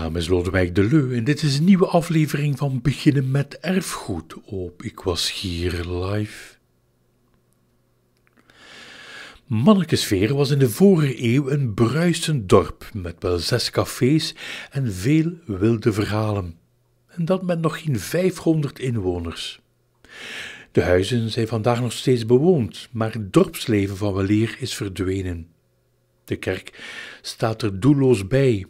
naam is Lodewijk de en dit is een nieuwe aflevering van Beginnen met Erfgoed op Ik Was Hier Live. Mannekesveer was in de vorige eeuw een bruisend dorp met wel zes cafés en veel wilde verhalen. En dat met nog geen 500 inwoners. De huizen zijn vandaag nog steeds bewoond, maar het dorpsleven van weleer is verdwenen. De kerk staat er doelloos bij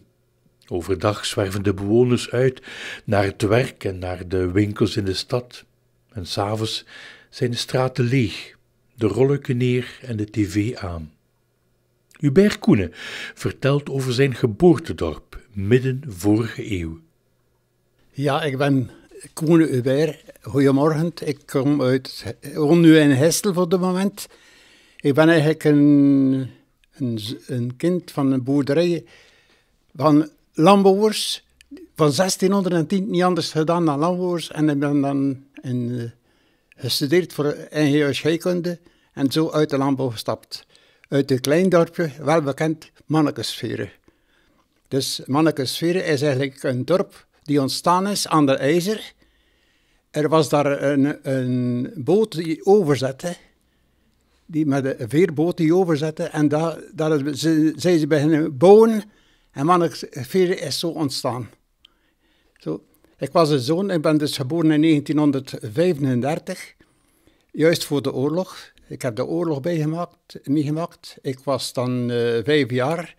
Overdag zwerven de bewoners uit naar het werk en naar de winkels in de stad. En s'avonds zijn de straten leeg, de rolluiken neer en de tv aan. Hubert Koenen vertelt over zijn geboortedorp midden vorige eeuw. Ja, ik ben Koenen Hubert. Goedemorgen. Ik kom uit, woon nu in Hestel voor de moment. Ik ben eigenlijk een, een, een kind van een boerderij van landbouwers van 1610 niet anders gedaan dan landbouwers. En ik ben dan in, uh, gestudeerd voor scheikunde en zo uit de landbouw gestapt. Uit een klein dorpje, wel bekend, Mannekesferen. Dus Mannekesferen is eigenlijk een dorp die ontstaan is aan de IJzer. Er was daar een, een boot die overzette, die met een veerboot die overzette. En daar, daar zijn ze beginnen bouwen en Monnikville is zo ontstaan. Zo. Ik was een zoon, ik ben dus geboren in 1935, juist voor de oorlog. Ik heb de oorlog meegemaakt. Ik was dan eh, vijf jaar.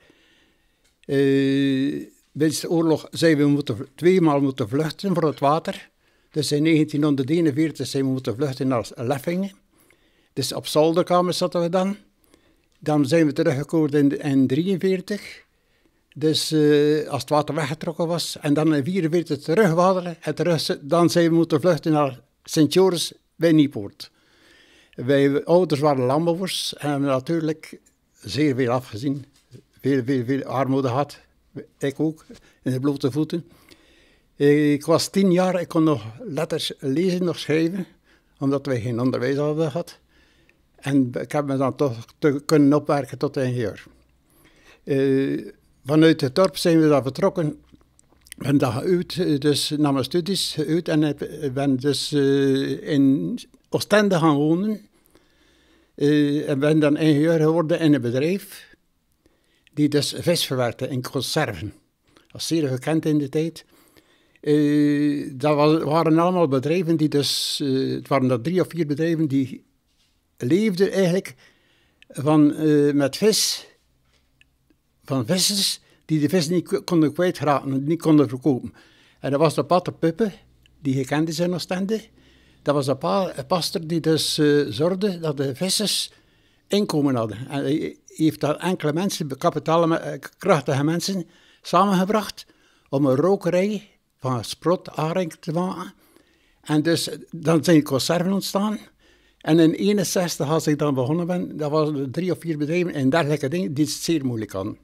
Uh, de oorlog zijn we moeten, tweemaal moeten vluchten voor het water. Dus in 1941 zijn we moeten vluchten naar Leffingen. Dus op zolderkamers zaten we dan. Dan zijn we teruggekomen in 1943. Dus eh, als het water weggetrokken was en dan in 44 terugwaderen en terug, dan zijn we moeten vluchten naar Sint-Joris bij Niepoort. Wij ouders waren landbouwers en hebben natuurlijk zeer veel afgezien. Veel, veel, veel armoede had. Ik ook, in de blote voeten. Ik was tien jaar, ik kon nog letters lezen, nog schrijven, omdat wij geen onderwijs hadden gehad. En ik heb me dan toch te kunnen opwerken tot ingenieur. Uh, vanuit het dorp zijn we daar vertrokken. Ben daar uit, eh, dus na mijn studies uit en ik ben dus eh, in Oostende gaan wonen. Uh, en ben dan ingenieur geworden in een bedrijf die dus vis verwerkte in conserven. Dat was zeer gekend in de tijd. Uh, dat waren allemaal bedrijven die dus, het waren dat drie of vier bedrijven die leefden eigenlijk van, met vis van vissers die de vissen niet konden kwijtraken, niet konden verkopen. En dat was de pater Puppe, die gekend is in Oostende. Dat was een pa, paster die dus eh, zorgde dat de vissers inkomen hadden. En hij heeft daar enkele mensen, kapitaalme, eh, krachtige mensen, samengebracht om een rokerij van sprot, aring te maken. En dus dan zijn conserven ontstaan. En in 61 als ik dan begonnen ben, dat waren er drie of vier bedrijven en dergelijke dingen die het zeer moeilijk hadden.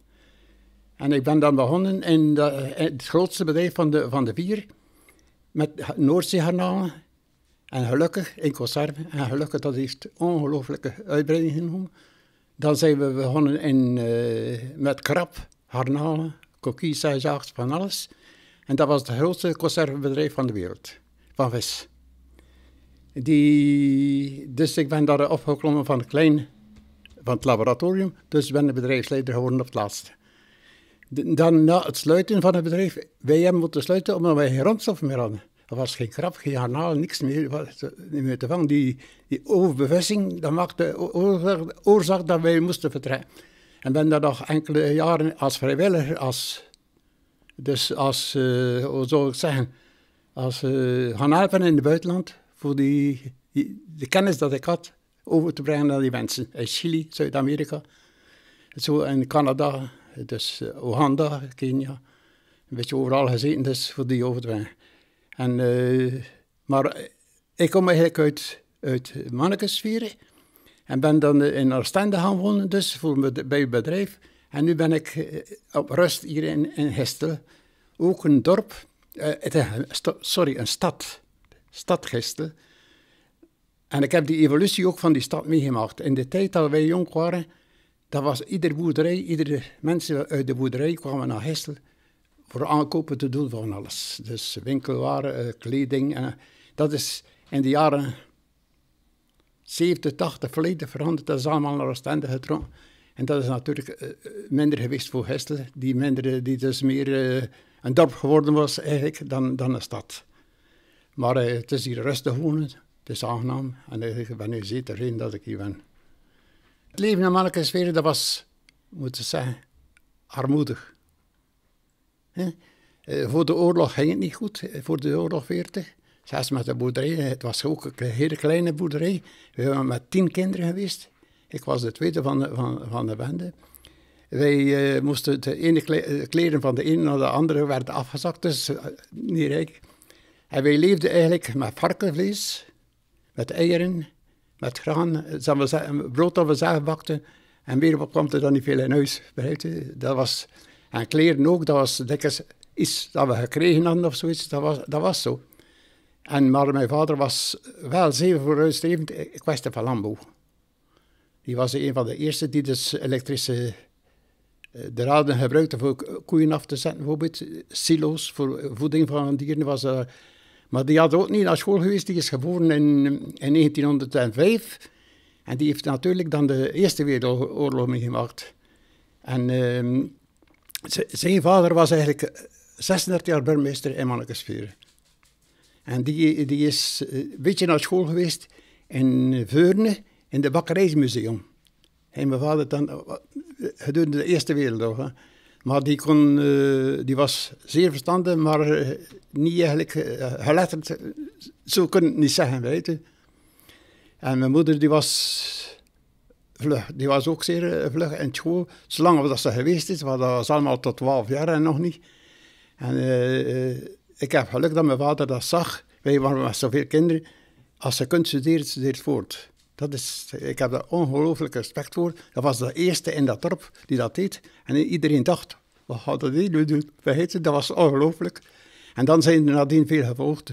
En ik ben dan begonnen in, de, eh, het grootste bedrijf van de, van de vier, met Noordzeegarnalen. En gelukkig, in conserve, en gelukkig, dat heeft ongelooflijke uitbreiding Dan zijn we begonnen in, eh, met krab, harnalen, kokkies, zijzaagd, van alles. En dat was het grootste conservebedrijf van de wereld, van vis. Die, dus ik ben daar opgeklommen van klein, van het laboratorium, dus ben de bedrijfsleider geworden op het laatste. Dan na het sluiten van het bedrijf, wij hebben moeten sluiten omdat wij geen randstof meer hadden. Er was geen krap, geen harnaal, niks meer, eh, niet meer te vangen. Die, die overbevissing dat maakte oorzaak, oorzaak dat wij moesten vertrekken. En ben daar nog enkele jaren als vrijwilliger, als, dus als, eh, hoe zou ik zeggen, als uh, eh, gaan helpen in het buitenland voor die, de kennis dat ik had over te brengen naar die mensen. In Chili, Zuid-Amerika, zo in Canada, dus eh, Oeganda, Kenia. Een beetje overal gezeten, dus voor die overdracht En, eh, maar ik kom eigenlijk uit, uit Mannekesvieren. En ben dan eh, in Arstende gaan wonen, dus voor bij het bedrijf. En nu ben ik op rust hier in, in Gistel. Ook een dorp, sorry, een stad. Stad Gistel. En ik heb die evolutie ook van die stad meegemaakt. In de tijd dat wij jong waren, dat was iedere boerderij, iedere mensen uit de boerderij kwamen naar Hessel voor aankopen te doen van alles. Dus winkelwaren, eh, kleding. En, eh. dat is in de jaren 70, 80 verleden veranderd. Dat is allemaal naar Oostende getrokken. En dat is natuurlijk eh, minder geweest voor Hessel, die, minder, die dus meer een dorp geworden was eigenlijk dan, dan een stad. Maar het is hier rustig wonen, het is aangenaam. En ik ben nu zeker dat ik hier ben. Het leven in Manneke dat was, moet ze zeggen, armoedig. Eh, voor de oorlog ging het niet goed, eh, voor de oorlog 40. Zelfs met de boerderij, eh, het was ook een hele kleine boerderij. We waren met tien kinderen geweest. Ik was de tweede van de, van, van de bende. Wij moesten de ene kleren van de ene naar de andere werden afgezakt, dus niet rijk. En wij leefden eigenlijk met varkenvlees, met eieren met graan, we zeggen, brood dat we zelf bakten. En weer wat kwam er dan niet veel in huis. Dat was, en kleren ook, dat was dikwijls iets dat we gekregen hadden of zoiets. Dat was, dat was zo. En, maar mijn vader was wel zeer vooruitstrevend eh, in kwestie van landbouw. Die was een van de eerste die dus elektrische eh, draden gebruikte voor koeien af te zetten, bijvoorbeeld. Silo's voor voeding van dieren was eh, maar die had ook niet naar school geweest. Die is geboren in, in 1905. En die heeft natuurlijk dan de Eerste Wereldoorlog meegemaakt. En ehm, zijn vader was eigenlijk 36 jaar burgemeester in Mannekesveer. En die, die is een beetje naar school geweest in Veurne, in het Bakkerijsmuseum. En mijn vader dan, eh, gedurende de Eerste Wereldoorlog. Maar die, kon, eh, die was zeer verstandig, maar eh, niet eigenlijk eh, geletterd. Zo kunnen het niet zeggen, weet je. En mijn moeder die was vlug. Die was ook zeer vlug in school. Zolang dat ze geweest is, want dat was allemaal tot 12 jaar en nog niet. En ik heb geluk dat mijn vader dat zag. Wij waren met zoveel kinderen. Als ze kunt studeren, studeert voort. Dat is, ik heb daar ongelooflijk respect voor. Dat was de eerste in dat dorp die dat deed. En iedereen dacht, wat gaat dat nu doen? Dat was ongelooflijk. En dan zijn er nadien veel gevolgd.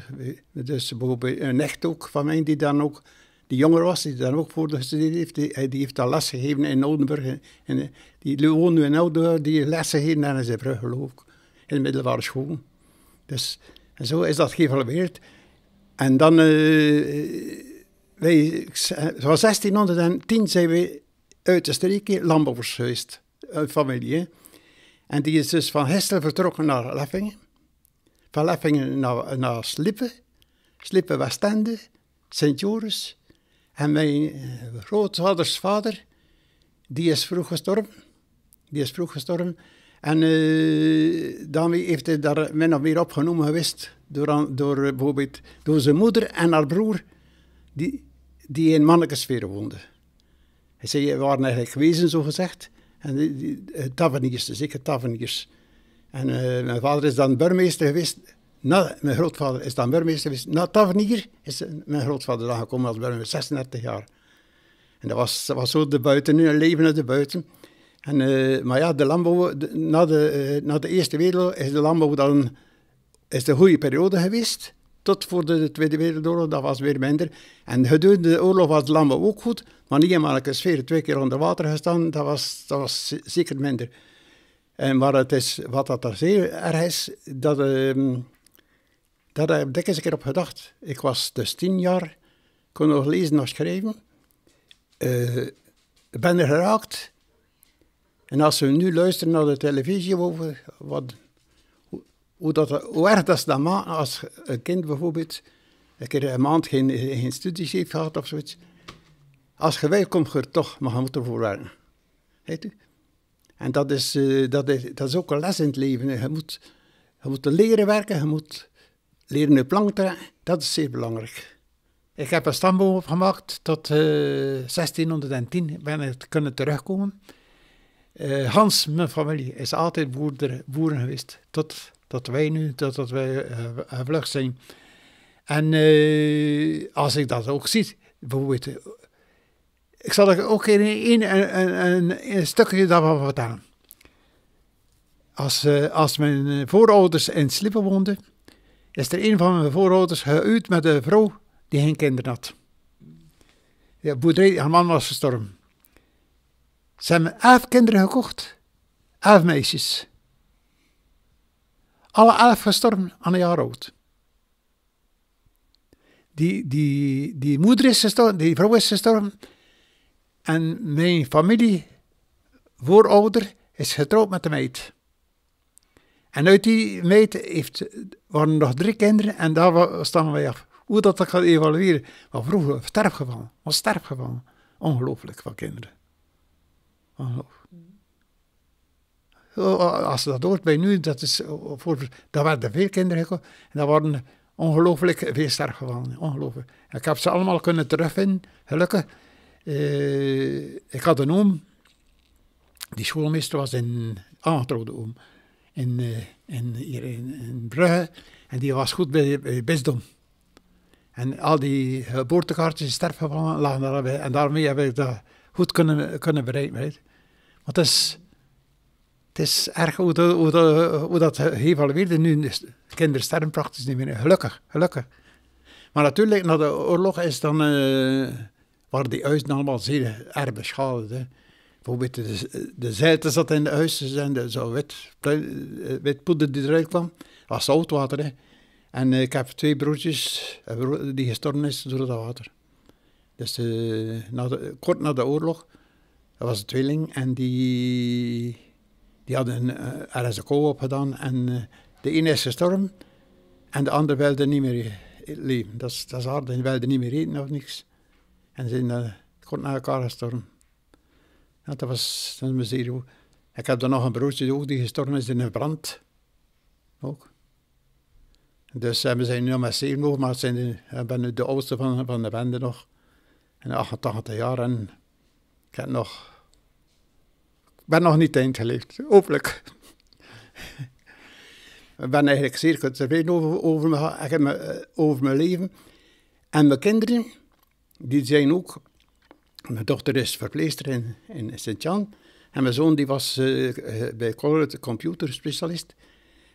Dus bijvoorbeeld een echt ook van mij, die dan ook, die jonger was, die dan ook voor de gestudeerd heeft, die, die heeft dan lesgegeven in Oudenburg. En, eh, die woont nu in Oudenburg, die lesgegeven en is zijn brug, geloof ik, in de middelbare school. Dus en zo is dat geëvalueerd. En dan... Eh, wij zijn eh, 1610 zijn we uit de landbouwers geweest, een eh, familie. En die is dus van Hessel vertrokken naar Leffingen. Van Leffingen naar, naar Slippen. Slippen Westende, Sint Joris. En mijn eh, grootvaders vader, die is vroeg gestorven. Die is vroeg gestorven. En uh, dan heeft hij daar min of meer opgenomen geweest door, door, bijvoorbeeld, door zijn moeder en haar broer. Die, die in mannelijke woonden. Hij zei, we waren eigenlijk gewezen, zo gezegd. En die, die, eh, taverniers, zeker taverniers. En eh, mijn vader is dan burgemeester geweest. Na, mijn grootvader is dan burgemeester geweest. Na Tavernier is eh, mijn grootvader dan gekomen als burgemeester, 36 jaar. En dat was, was zo de buiten, een leven uit de buiten. En, maar ja, de landbouw, na, de, na de Eerste Wereldoorlog is de landbouw dan is de goede periode geweest tot voor de Tweede Wereldoorlog, dat was weer minder. En gedurende de oorlog was het land ook goed, maar niet in een sfeer. Twee keer onder water gestaan, dat was, dat was zeker minder. En, maar het is, wat dat er zeer erg is, dat, ehm, daar heb ik eens een keer op gedacht. Ik was dus tien jaar, kon nog lezen nog schrijven. Uh, ben er geraakt. En als we nu luisteren naar de televisie over wat hoe, dat, hoe erg dat ze dat maken als een kind bijvoorbeeld een keer een maand geen, geen studies heeft gehad of zoiets. Als je wel komt, je toch, maar je moet ervoor werken. Heet u? En dat is, eh, dat, is, dat is ook een les in het leven. Je moet, je moet leren werken, je moet leren je plank trekken. Dat is zeer belangrijk. Ik heb een stamboom opgemaakt tot 1610. Eh, ben ik kunnen terugkomen. Eh, Hans, mijn familie, is altijd boerder, boeren geweest. Tot dat wij nu, dat, dat wij eh, eh, vlug zijn. En eh, als ik dat ook zie, bijvoorbeeld, ik zal er ook in, in, een, een stukje daarvan vertellen. Als, als mijn voorouders in Slippen woonden, is er een van mijn voorouders geuit met een vrouw die geen kinderen had. Ja, haar man was gestorven. Ze hebben elf kinderen gekocht. Elf meisjes. Alle elf gestorven aan een jaar oud. Die, die, die moeder is gestorven, die vrouw is gestorven. En mijn familie, voorouder, is getrouwd met de meid. En uit die meid heeft, waren nog drie kinderen en daar staan wij af. Hoe dat, dat gaat evalueren. Maar vroeger, sterfgevallen, was sterfgevallen. Ongelooflijk van kinderen. Ongelooflijk. Eh, als ze dat hoort bij nu, dat is eh, voor, daar werden veel kinderen gekomen. En dat waren ongelooflijk veel sterk gevallen. Ik heb ze allemaal kunnen terugvinden, gelukkig. Eh, ik had een oom, die schoolmeester was in aangetrouwde oom, in, in, Brugge. En die was goed bij, bij bisdom. En al die geboortekaartjes, sterfgevallen lagen daarbij. En daarmee heb ik dat goed kunnen, kunnen bereiken. Weet. Maar is is erg hoe, de, hoe, de, dat geëvalueerd Nu is kinderen sterren praktisch niet meer. Gelukkig, gelukkig. Maar natuurlijk, na de oorlog is dan, eh, waren die huizen allemaal zeer erg beschadigd. Bijvoorbeeld de, de zat in de huizen en de, zo wit, eh, wit poeder die eruit kwam. was zoutwater. Hè. En ik heb twee broertjes die gestorven is door dat water. Dus eh, na de, kort na de oorlog, dat was een tweeling en die die hadden een eh, RSO opgedaan en eh, de ene is gestorven en de ander wilde niet meer eh, leven. Dat is, dat is hard, die wilde niet meer eten of niks. En ze zijn kort naar elkaar gestorven. Ja, dat was, dan zeer Ik heb dan nog een broertje ook die gestorven is in een brand. Ook. Dus we zijn nu met zeven nog, maar zijn de, ik ben nu de oudste van, van de bende nog. En 88 jaar en ik heb nog ben nog niet ingelicht, hopelijk. ik ben eigenlijk zeer tevreden over, over, mijn, eh, eh, over mijn leven. En mijn kinderen, die zijn ook... Mijn dochter is verpleegster in, in Sint-Jan. En mijn zoon die was eh, bij Computer computerspecialist.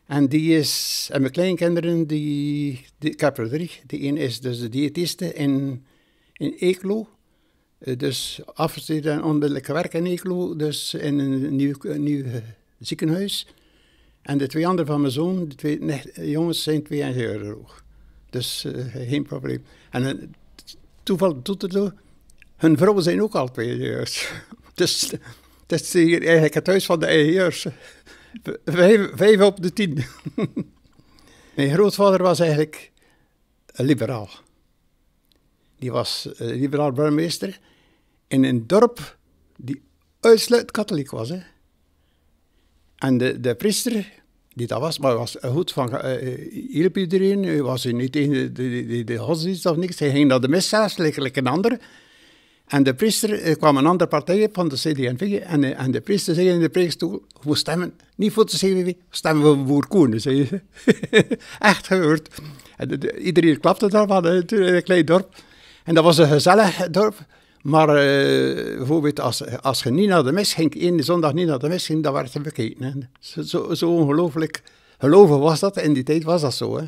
En die is... En mijn kleinkinderen, die, die, ik heb er drie. een is dus de diëtiste in, in Eeklo. Eh, dus afgestudeerd onmiddellijk werk in Eeklo, dus in een nieuw, nieuw eh, ziekenhuis. En de twee anderen van mijn zoon, de twee eh, jongens, zijn twee ingenieurs ook. Dus geen probleem. En uh, toeval doet het ook. Hun vrouwen zijn ook al twee ingenieurs. dus dat is eigenlijk het huis van de ingenieurs. Vijf, vijf op de tien. Mijn grootvader was eigenlijk liberaal die was uh, liberaal burgemeester in een dorp die uitsluitend katholiek was. Hè. En de, de priester die dat was, maar was goed van eh, eh, hielp iedereen. Hij was niet tegen de, de, de, de godsdienst of niks. Hij ging naar de mis zelfs, like een ander. En de priester, er kwam een andere partij van de CD&V en, en de priester zei in de preekstoel, we stemmen niet voor de stemmen we stemmen voor Boer Koen, Echt gebeurd de, iedereen klapte daarvan, een klein dorp. En dat was een gezellig dorp. Maar uh, bijvoorbeeld, als, als je niet naar de mis ging, één zondag niet naar de mis ging, dan werd je bekeken. Zo, zo, zo ongelooflijk geloven was dat, in die tijd was dat zo. Hè.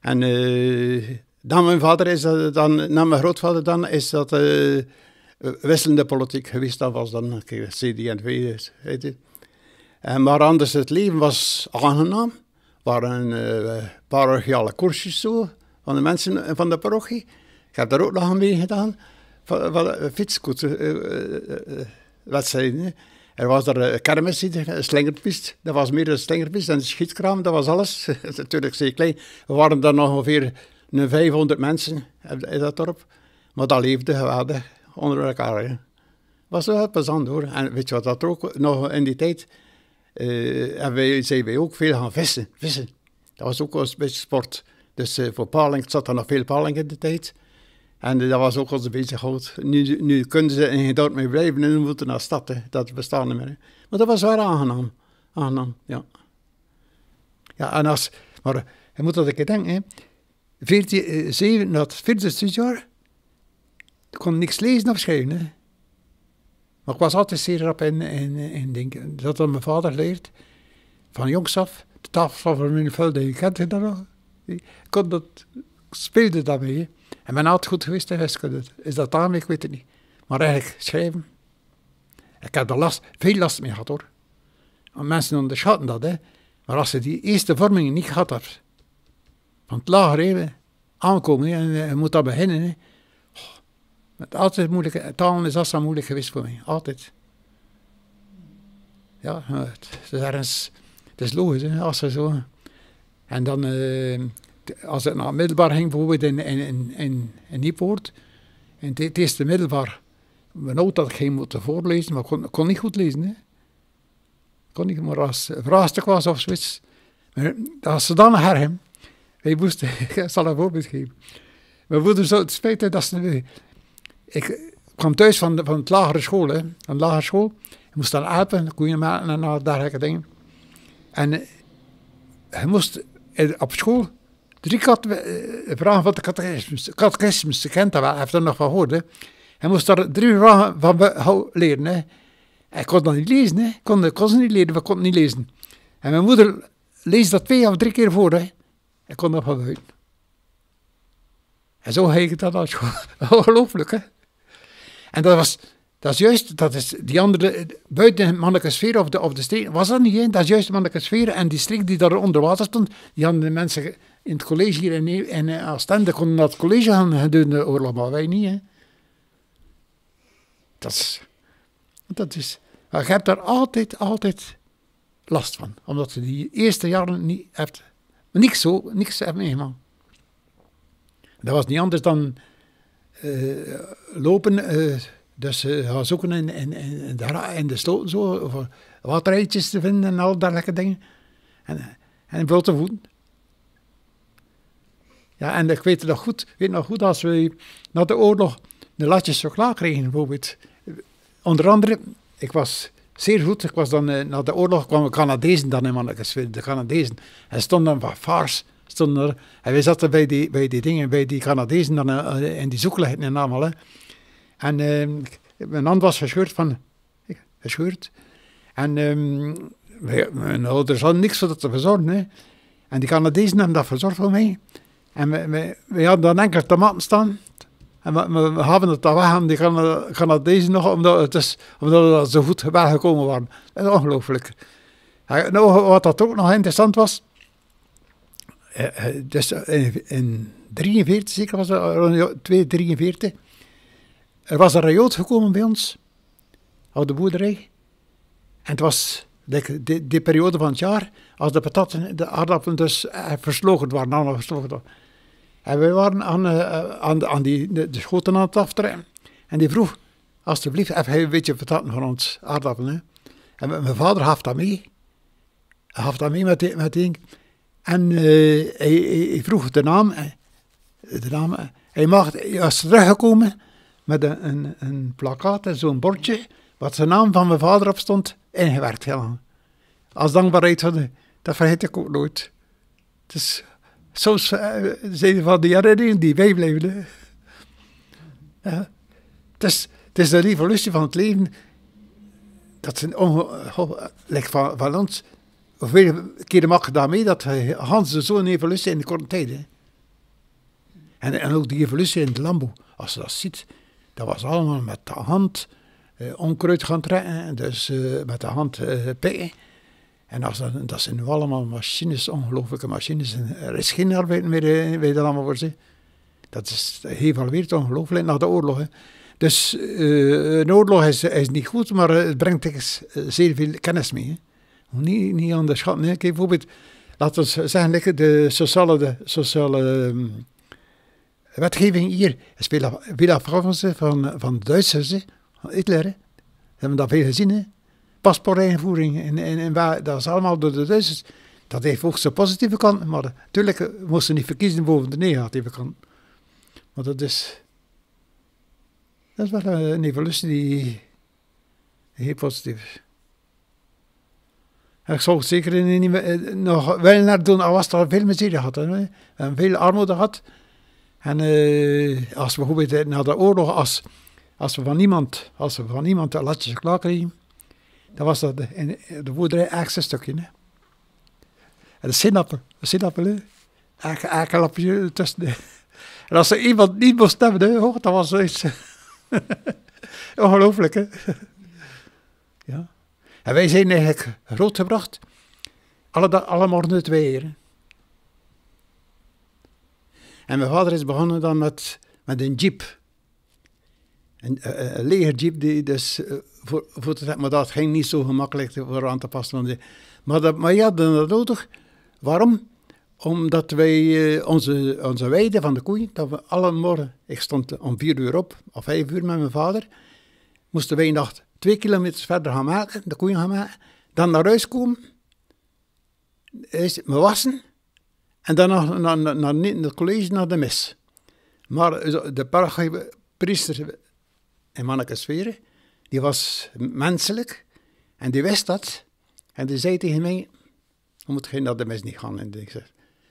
En eh, dan mijn vader is dat, eh, dan, na mijn grootvader dan, is dat uh, wisselende politiek geweest. Dat was dan CD&V, en En maar anders, het leven was aangenaam. Er waren parochiale koersjes van de mensen van de parochie. Ik heb daar ook nog aan meegedaan. Van, van eh, eh, eh, er was er een kermis, een slingerpist. Dat was meer een slingerpist en een schietkraam, dat was alles. Natuurlijk zeer klein. We waren daar nog ongeveer 500 mensen in dat dorp. Maar dat leefde geweldig onder elkaar. Het Was wel plezant hoor. En weet je wat dat ook nog in die tijd. Uh, en wij, zijn ook veel gaan vissen. vissen. Dat was ook een beetje sport. Dus voor paling zat er nog veel paling in de tijd. En dat was ook al een beetje goed. Nu, nu kunnen ze in geen dorp meer blijven en moeten naar stad. Dat bestaat niet meer. Maar dat was wel aangenaam. Aangenaam, ja. Ja, en als... Maar je moet dat een keer denken, hè. 14, 7, eh, dat 14 ik kon niks lezen of schrijven, Maar ik was altijd zeer rap in, in, denken. Dat had mijn vader geleerd. Van jongs af. De tafel van mijn vader, je kent dat nog. Ik kon dat... speelde daarmee, en ben altijd goed geweest in wiskunde. Is dat daarmee? Ik weet het niet. Maar eigenlijk, schrijven. Ik heb er last, veel last mee gehad hoor. Want mensen onderschatten dat, hè. Maar als je die eerste vorming niet gehad hebt, van het lager even aankomen, en eh, je moet dat beginnen, hè. met oh, altijd moeilijke, eh, talen is altijd moeilijk geweest voor mij, altijd. Ja, het is is logisch, hè, als je zo... En dan... Eh, als het naar het middelbaar ging, bijvoorbeeld in, in, in, in, in En het eerste middelbaar, mijn oud had ik geen moeten voorlezen, maar ik kon, kon niet goed lezen. Hè. Kon niet, maar als eh, verraastig was of zoiets. Als eh, ze dan naar hem, wij moesten, ik zal een voorbeeld geven. Mijn moeder zo, het spijt dat ze. Eh, ik kwam thuis van, de, van het lagere school, hè, van de lagere school. Ik moest dan apen, koeien maken en dergelijke dingen. En hij moest op school Drie eh, eh, vragen van de catechismus. De catechismus, kent dat wel, heeft dat nog van gehoord. Hè. Hij moest daar drie vragen van leren. Hè. Hij kon dat niet lezen, hè. Kon, kon ze niet leren, we kon het niet lezen. En mijn moeder leest dat twee of drie keer voor. Hè. Hij kon dat van buiten. En zo heet dat als ongelooflijk, hè. En dat was, dat is juist, dat is die andere, buiten de mannelijke sfeer of de, of de streek, was dat niet, één Dat is juist de mannelijke sfeer en die streek die daar onder water stond, die hadden de mensen in het college hier. En, eh, als tanden konden naar het college gaan doen, de oorlog, maar wij niet. Hè. Dat is... Dat is je hebt daar altijd, altijd last van. Omdat je die eerste jaren niet hebt... Niks zo, niks hebt meegemaakt. Dat was niet anders dan eh, lopen... Eh, dus gaan zoeken in, de, in de sloten, zo, te vinden en al dat lekker dingen. En, en te voeten en ik weet nog goed, weet nog goed als we na de oorlog de latjes klaar kregen bijvoorbeeld. Onder andere, ik was zeer goed, ik was dan, eh, na de oorlog kwamen Canadezen dan in mannetjes, de Canadezen. En stonden van vaars, stonden er. En wij zaten bij die, bij die dingen, bij die Canadezen dan eh, in die zoekleggen en allemaal. En ehm, mijn hand was gescheurd van, gescheurd. En um, mijn ouders hadden niks voor dat te verzorgen. Hè. En die Canadezen hebben dat verzorgd voor mij. En we, hadden dan enkele tomaten staan. En we, hadden het al weg aan die Canadezen nog, omdat het, is, omdat het zo goed weggekomen waren. Dat is ongelooflijk. nou, wat dat ook nog interessant was, eh, eh, dus in, 1943, 43 zeker was het, 243, er was een rajoot gekomen bij ons, op de boerderij. En het was die, periode van het jaar, als de pataten de aardappelen dus eh, verslogen waren, allemaal verslogen waren. En wij waren aan, eh, eh, aan, aan die, de, de, schoten aan het aftrekken. En die vroeg, alsjeblieft, even een beetje vertellen van ons aardappelen. En mijn vader gaf dat mee. Hij gaf dat mee met die, En eh, hij, vroeg de naam. De naam hij, mag, hij was teruggekomen met een, een, plakkaat en zo'n bordje. Wat zijn naam van mijn vader op stond, ingewerkt Als dankbaarheid van de, dat vergeet ik ook nooit soms uh, eh, zijn van die herinneringen die bijblijven. Ja. Het, is, het is de revolutie van het leven. Dat zijn een ongeval oh, van, van ons. Hoeveel keren mag daarmee dat Hans zo'n evolutie in de korte tijd. En, en ook die evolutie in de landbouw. Als je dat ziet, dat was allemaal met de hand eh, onkruid gaan trekken. Dus eh, met de hand eh, pikken. En als dat, zijn nu allemaal machines, ongelofelijke machines. er is geen arbeid meer bij de allemaal voor zich. Dat is geëvalueerd ongelooflijk na de oorlog. Dus eh, een oorlog is, niet goed, maar het brengt eh, zeer veel kennis mee. Niet, niet onderschatten. Hè. Kijk, bijvoorbeeld, laten we zeggen, de sociale, de sociale ehm, wetgeving hier is veel, veel van, van Duitsers, van Hitler. Hè. We hebben dat veel gezien. Hè paspoortinvoering en, en, en waar, dat is allemaal door de Duitsers. Dat heeft ook de positieve kant, maar natuurlijk eh, moesten niet verkiezen boven de negatieve kant. Maar dat is, dat is wel een evolutie die heel positief is. Ik zou zeker niet eh, meer, nog wel naar doen, al was er veel miserie had en veel armoede had. En eh, als we bijvoorbeeld na de oorlog, als, als we van niemand, als we van niemand een latje klaar kregen, dat was dat, in, de boerderij Aakse stukje. Hè? En de sinaappel, de sinaappel, hè? Aken, tussen. De... En als er iemand niet moest hebben, hè, dat was zoiets. Ongelooflijk, hè? ja. En wij zijn eigenlijk grootgebracht, alle, allemaal morgen twee En mijn vader is begonnen dan met, met een jeep. En uh, een eh, eh, die dus, eh, voor, voor te, maar dat ging niet zo gemakkelijk voor aan te passen. Want, maar, dat, maar ja had dat nodig. Waarom? Omdat wij onze, onze weide van de koeien, dat we alle morgen, ik stond om vier uur op, of vijf uur met mijn vader, moesten wij nacht twee kilometer verder gaan maken, de koeien gaan maken, dan naar huis komen, me wassen, en dan naar, naar, naar, naar het college, naar de mis. Maar de priester in Manneke Sferen, die was menselijk en die wist dat. En die zei tegen mij, je moet geen naar de mis niet gaan. En ik zei,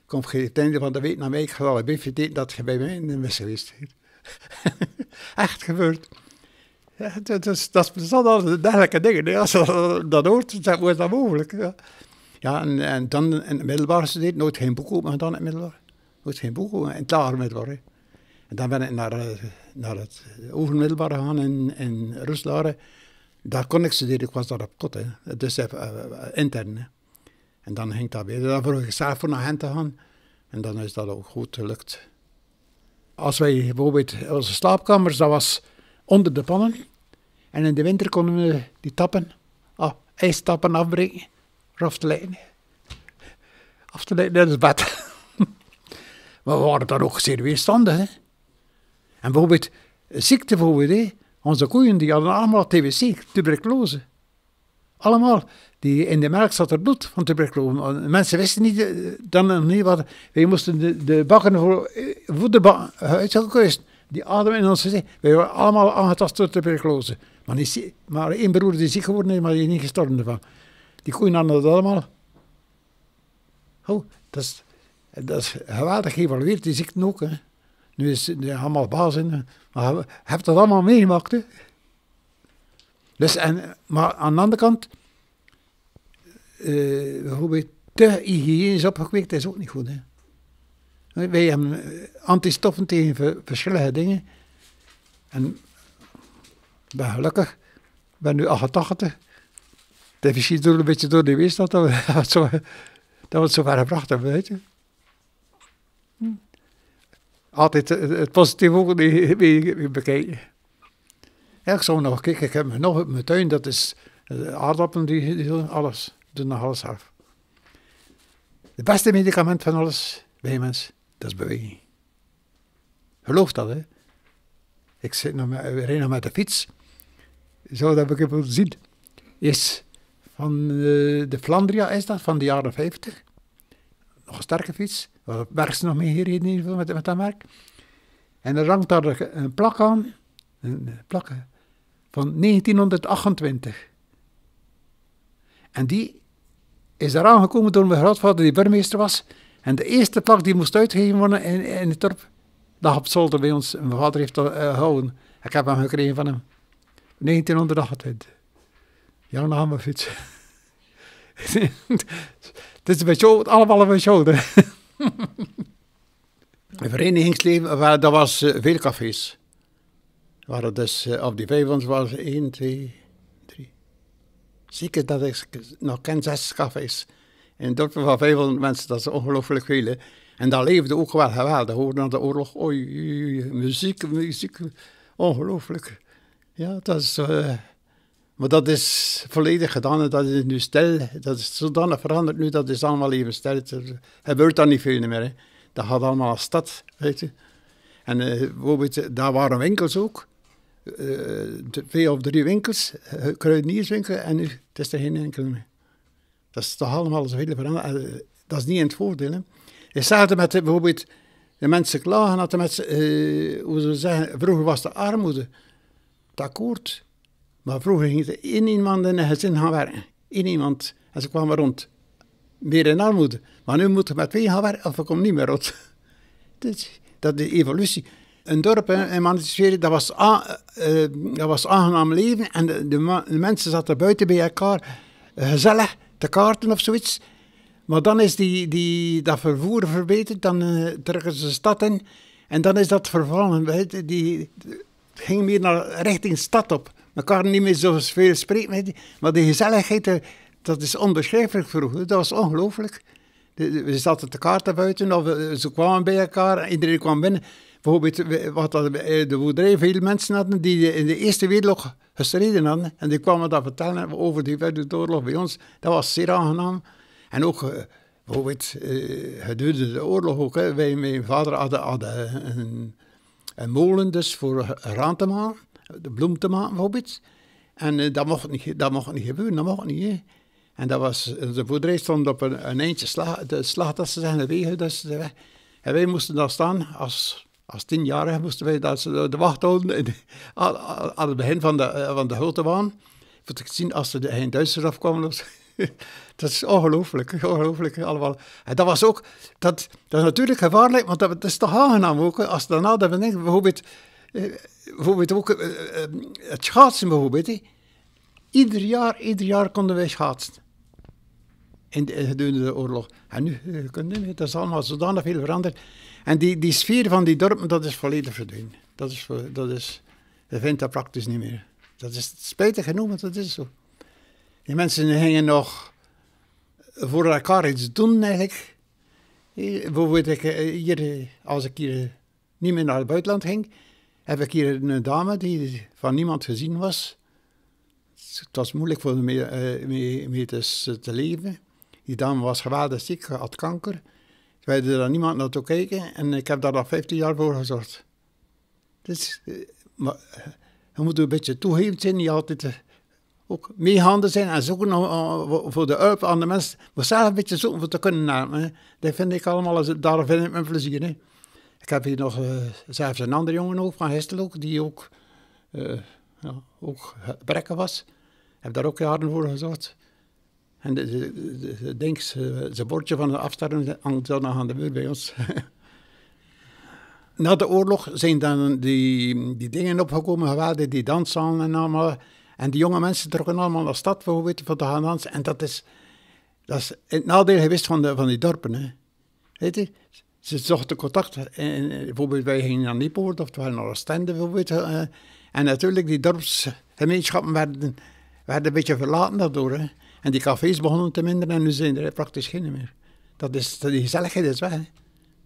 kom het einde van de week naar mij, ik ga een biefje eten dat je bij mij in de mis geweest bent. Echt gebeurd. Ja, is dat is allemaal dergelijke dingen. Als je dat hoort, dan is dat mogelijk. Ja, en, en, dan in het middelbaar deed nooit geen boek open dan in het middelbaar. Nooit geen boek open, in het met middelbaar. En dan ben ik naar eh, naar het overmiddelbare gaan in, in Ruslaren. Daar kon ik studeren, ik was daar op kot, dus eh, eh, intern. En dan ging dat weer. Dan vroeg ik zelf voor naar hen te gaan. En dan is dat ook goed gelukt. Als wij bijvoorbeeld, onze slaapkamers, dat was onder de pannen. En in de winter konden we die tappen, ah, ijstappen afbreken, eraf te leiden. Af te leiden in het bed. maar we waren daar ook zeer weerstandig. Hè. En bijvoorbeeld, eh, ziekte bijvoorbeeld, hè. onze koeien die hadden allemaal TBC, tuberculose. Allemaal. Die, in de melk zat er bloed van tuberculose. Mensen wisten niet, eh, dan niet wat. Wij moesten de, bakken voor eh, voederbakken Die adem in ons zee. Wij waren allemaal aangetast door tuberculose. Maar, niet, maar één broer die ziek geworden is, maar die is niet gestorven ervan. Die koeien hadden dat allemaal. Oh, dat is, dat is geweldig geëvalueerd, die ziekte ook. Hè. Nu is het eh, allemaal in. Maar je hebt dat allemaal meegemaakt. Hè? Dus en, maar aan de andere kant, uh, eh, bijvoorbeeld te hygiënisch opgekweekt is ook niet goed. Hè? Wij hebben eh, antistoffen tegen verschillende dingen. En ik ben gelukkig, ik ben nu 88. Het is een beetje door de wees dat we het zo, dat zo ver gebracht weet je altijd eh, het positieve die bekeken. bekijken. Ja, ik zou nog kijken, ik heb nog op mijn tuin, dat is eh, aardappelen, die, doen alles, doen nog alles af. Het beste medicament van alles bij mensen, dat is beweging. Geloof dat, hè? Ik zit nog met, nog met de fiets. Zo dat ik het zien. Is van de, eh, de Flandria, is dat, van de jaren 50. Nog een sterke fiets. Waar werkt ze nog mee hier in geval, met, met dat merk. En er hangt daar een plak aan, een plak van 1928. En die is eraan gekomen door mijn grootvader, die burgemeester was. En de eerste plak die moest uitgegeven worden in, in het dorp, lag op zolder bij ons. Mijn vader heeft dat eh, gehouden. Ik heb hem gekregen van hem. 1928. Jan Hammerfiets. het is een beetje, allemaal een beetje Verenigingsleven, waar, dat was eh, veel cafés. Waren dus, op die vijf was één, twee, drie. Zeker dat ik nog geen zes cafés. En een dorp van 500 mensen, dat is ongelooflijk veel. En dat leefde ook wel geweldig hoor, na de oorlog. Oei, muziek, muziek, ongelooflijk. Ja, dat is... Eh, maar dat is volledig gedaan en dat is nu stil. Dat is zodanig veranderd nu, dat is allemaal even stil. Er gebeurt daar niet veel meer. Dat gaat allemaal als stad, weet je. En eh, daar waren winkels ook. Eh, twee of drie winkels, eh, kruidenierswinkel, en nu is er geen enkel meer. Dat is toch allemaal zoveel veranderd. dat is niet in het voordeel. Hè. Je zag het met bijvoorbeeld, de mensen klagen dat de mensen, hoe zeggen, vroeger was de armoede. Het akkoord maar vroeger ging ze in iemand in een gezin gaan werken. In iemand. En ze kwamen rond. Meer in armoede. Maar nu moeten we met twee gaan werken of we komen niet meer rond. dat is de evolutie. Een dorp in Manchester, dat was, eh, dat was aangenaam leven. En de, mensen zaten buiten bij elkaar. Eh, gezellig, te kaarten of zoiets. Maar dan is die, die, dat vervoer verbeterd, dan uh, ze de stad in. En dan is dat vervallen. Die, die ging meer naar, richting stad op kan niet meer zoveel veel spreken. Maar die gezelligheid, eh, dat is onbeschrijfelijk vroeger. Dat was ongelooflijk. We zaten te kaarten buiten, of eh, ze kwamen bij elkaar, iedereen kwam binnen. Bijvoorbeeld, wat eh, de boerderij veel mensen hadden die in de Eerste Wereldoorlog gestreden hadden. En die kwamen dat vertellen over die Wereldoorlog bij ons. Dat was zeer aangenaam. En ook bijvoorbeeld gedurende de oorlog ook. Wij, mijn vader had, een, een, molen dus voor graan bloem te maken bijvoorbeeld. En uh, dat, mocht niet, dat mocht niet gebeuren, dat mocht niet. Hè. En dat was, eh, de boerderij stond op een, een eindje slag, de ze zijn de wegen, dus de weg. En wij moesten daar staan, als, als tienjarigen moesten wij dat, de wacht houden aan, aan, het begin van de, eh, van de Hultebaan. Voor te zien als er geen Duitsers afkwamen. dat is ongelooflijk, ongelooflijk allemaal. En dat was ook, dat, dat is natuurlijk gevaarlijk, want dat, dat is toch aangenaam ook. Als daarna, dat we denken, bijvoorbeeld bijvoorbeeld ook eh, eh, het schaatsen bijvoorbeeld. Ieder jaar, ieder jaar konden wij schaatsen. In de, eh, gedurende de oorlog. En nu, dat is allemaal zodanig veel veranderd. En die, die sfeer van die dorpen, dat is volledig verdwenen. Dat is, dat is, je vindt dat praktisch niet meer. Dat is spijtig genoeg, maar dat is zo. Die mensen gingen nog voor elkaar iets doen eigenlijk. Bijvoorbeeld, ik, hier, als ik hier niet meer naar het buitenland ging, heb ik hier een dame die van niemand gezien was. Het was moeilijk voor me eh, mee, te, leven. Die dame was gewaardig ziek, had kanker. Ik weet er niemand naartoe kijken en ik heb daar al 15 jaar voor gezorgd. Dus, eh, maar, eh, je moet een beetje toegevend zijn, niet altijd ook meehanden zijn en zoeken voor de hulp aan de mensen. Maar zelf een beetje zoeken voor te kunnen nemen. Dat vind ik allemaal, daar vind ik mijn plezier ik heb hier nog eh, zelfs een andere jongen ook van Histeloek, die ook, eh, ja, ook brekken was. Heb daar ook jaren voor gezocht En de, de, de, de eh, zijn bordje van de afstelling hangt nog aan de muur bij ons. Na de oorlog zijn dan die, die dingen opgekomen, geweldig, die danszalen en allemaal. En die jonge mensen trokken allemaal naar de stad voor, weten, voor te gaan dansen. En dat is, dat is het nadeel geweest van, de, van die dorpen. Hè. Weet je? Ze zochten contact, eh, eh, bijvoorbeeld wij gingen naar Niepoort of naar Oostende eh, en natuurlijk, die dorpsgemeenschappen werden, werden een beetje verlaten daardoor. En die cafés begonnen te minderen en nu zijn er praktisch geen meer. Dat is, die gezelligheid is weg. Hè.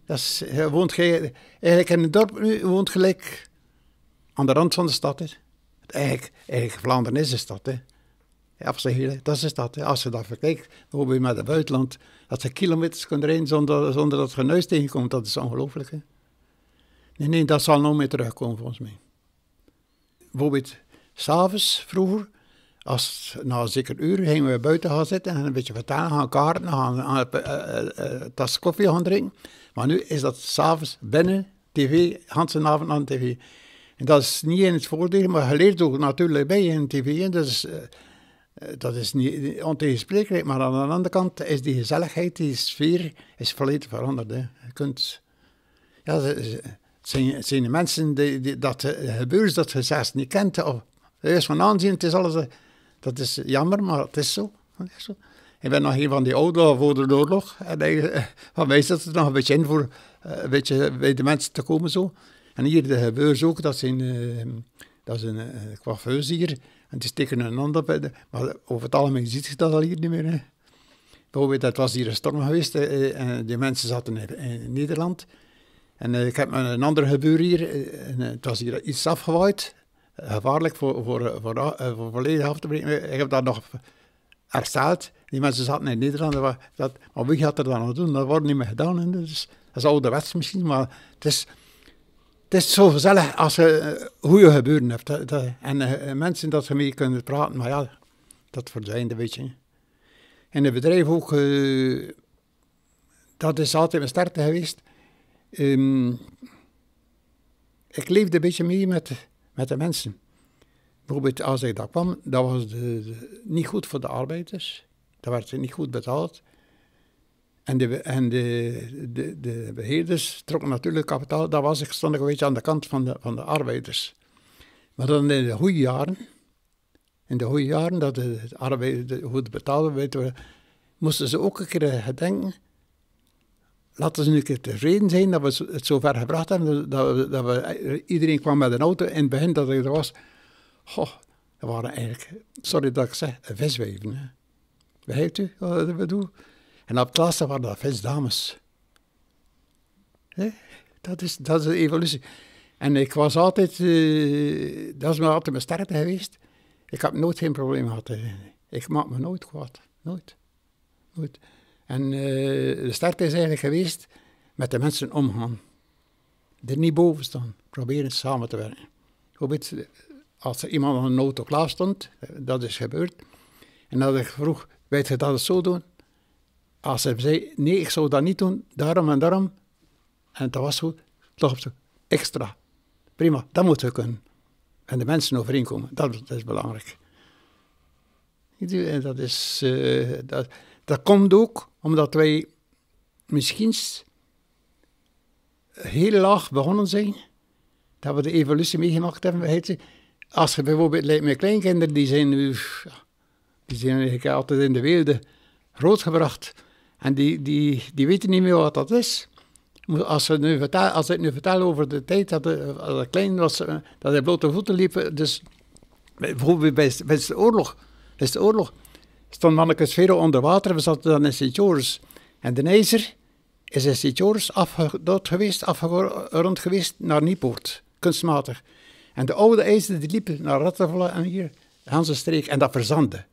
Dat is, je woont eigenlijk in het dorp nu, woont gelijk aan de rand van de stad. Hè. Eigenlijk, eigenlijk Vlaanderen is een stad. Hè. dat is de stad. Hè. Als je dat verkijkt, bijvoorbeeld met het buitenland dat ze kilometers kunnen rijden zonder, dat er tegenkomt, dat is ongelooflijk. Nee, nee, dat zal nooit meer terugkomen volgens mij. Bijvoorbeeld, s'avonds vroeger, als, na een zeker uur gingen we buiten gaan zitten en een beetje vertellen, gaan kaarten, gaan eh, eh, eh, een tas koffie gaan drinken. Maar nu is dat s'avonds binnen, tv, de avond aan de tv. En dat is niet in het voordeel, maar je leert ook natuurlijk bij in tv. En dat eh, dat is niet ontegensprekelijk, maar aan de andere kant is die gezelligheid, die sfeer, is volledig veranderd. Je kunt... Ja, het zijn, de mensen die, dat eh, gebeurt dat je zelfs niet kent. Of juist van aanzien, het is alles... Eh, dat is jammer, maar het is zo. zo. Ik ben nog een van die ouder voor de oorlog. En hij, van mij zit het nog een beetje in voor een beetje bij de mensen te komen zo. En hier de gebeurs ook, dat zijn... dat is een, een hier en te steken een ander, Maar over het algemeen ziet je dat al hier niet meer. Hè. Bijvoorbeeld, dat was hier een storm geweest. Eh, eh, en die mensen zaten in, Nederland. En eh, ik heb met een ander gebuur hier. het was hier iets afgewaaid. Gevaarlijk voor, voor, voor, voor volledig af te breken. Ik heb dat nog hersteld. Die mensen zaten in Nederland. Dat, dat, maar wie gaat er dan aan doen? Dat wordt niet meer gedaan. Dus dat is ouderwets misschien, maar het is het is zo gezellig als eh, je goede gebeuren hebt. en eh, mensen dat ze mee kunnen praten, maar ja, dat verdwijnt een beetje. In het bedrijf ook, eh, dat is altijd mijn start geweest. Ehm, ik leefde een beetje mee met, met de mensen. Bijvoorbeeld als ik daar kwam, dat was niet goed voor de arbeiders. Daar werd niet goed betaald. En, de, en de, de, de beheerders trokken natuurlijk kapitaal. Dat was ik, stond een beetje aan de kant van de, van de arbeiders. Maar dan in de goede jaren, in de goede jaren dat de, arbeiders goed betaalden, weten we, moesten ze ook een keer gedenken. Laten ze nu een keer tevreden zijn dat we het zo ver gebracht hebben. Dat we, dat we, iedereen kwam met een auto. In het begin dat ik er was, goh, dat waren eigenlijk, sorry dat ik zeg, viswijven. Begrijpt u eh, wat ik bedoel? En op het laatste waren dat vijf dames. Dat, is, dat is de evolutie. En ik was altijd, eh, dat is me altijd mijn sterkte geweest. Ik heb nooit geen probleem gehad. Ik maak me nooit kwaad. Nooit. Nooit. En uh, de sterkte is eigenlijk geweest met de mensen omgaan. Er niet boven staan. Proberen samen te werken. als er iemand aan een auto klaar stond, eh, dat is gebeurd. En dat ik vroeg, weet je dat het zo doen? als hij zei, nee, ik zou dat niet doen, daarom en daarom, en dat was goed. toch op extra. Prima, dat moeten we kunnen. En de mensen overeenkomen, dat, dat is belangrijk. En dat, is, eh, dat, komt ook omdat wij misschien heel laag begonnen zijn, dat we de evolutie meegemaakt hebben. Als je bijvoorbeeld, met mijn kleinkinderen, die zijn nu, die zijn eigenlijk altijd in de wereld grootgebracht en die, die, die weten niet meer wat dat is. Als, ze nu vertel, als nu vertellen over de tijd dat, de, klein was, eh, dat hij blote voeten liep. Eh, dus eh, bijvoorbeeld bij, bij de oorlog. Bij de oorlog stond Manneke Vero onder water. We zaten dan in St. joris En de ijzer is in St. joris afgedood geweest, afgerond geweest naar Niepoort. Kunstmatig. En de oude ijzer die liepen naar Rattenvallen en hier, Hanse streek. En dat verzandde.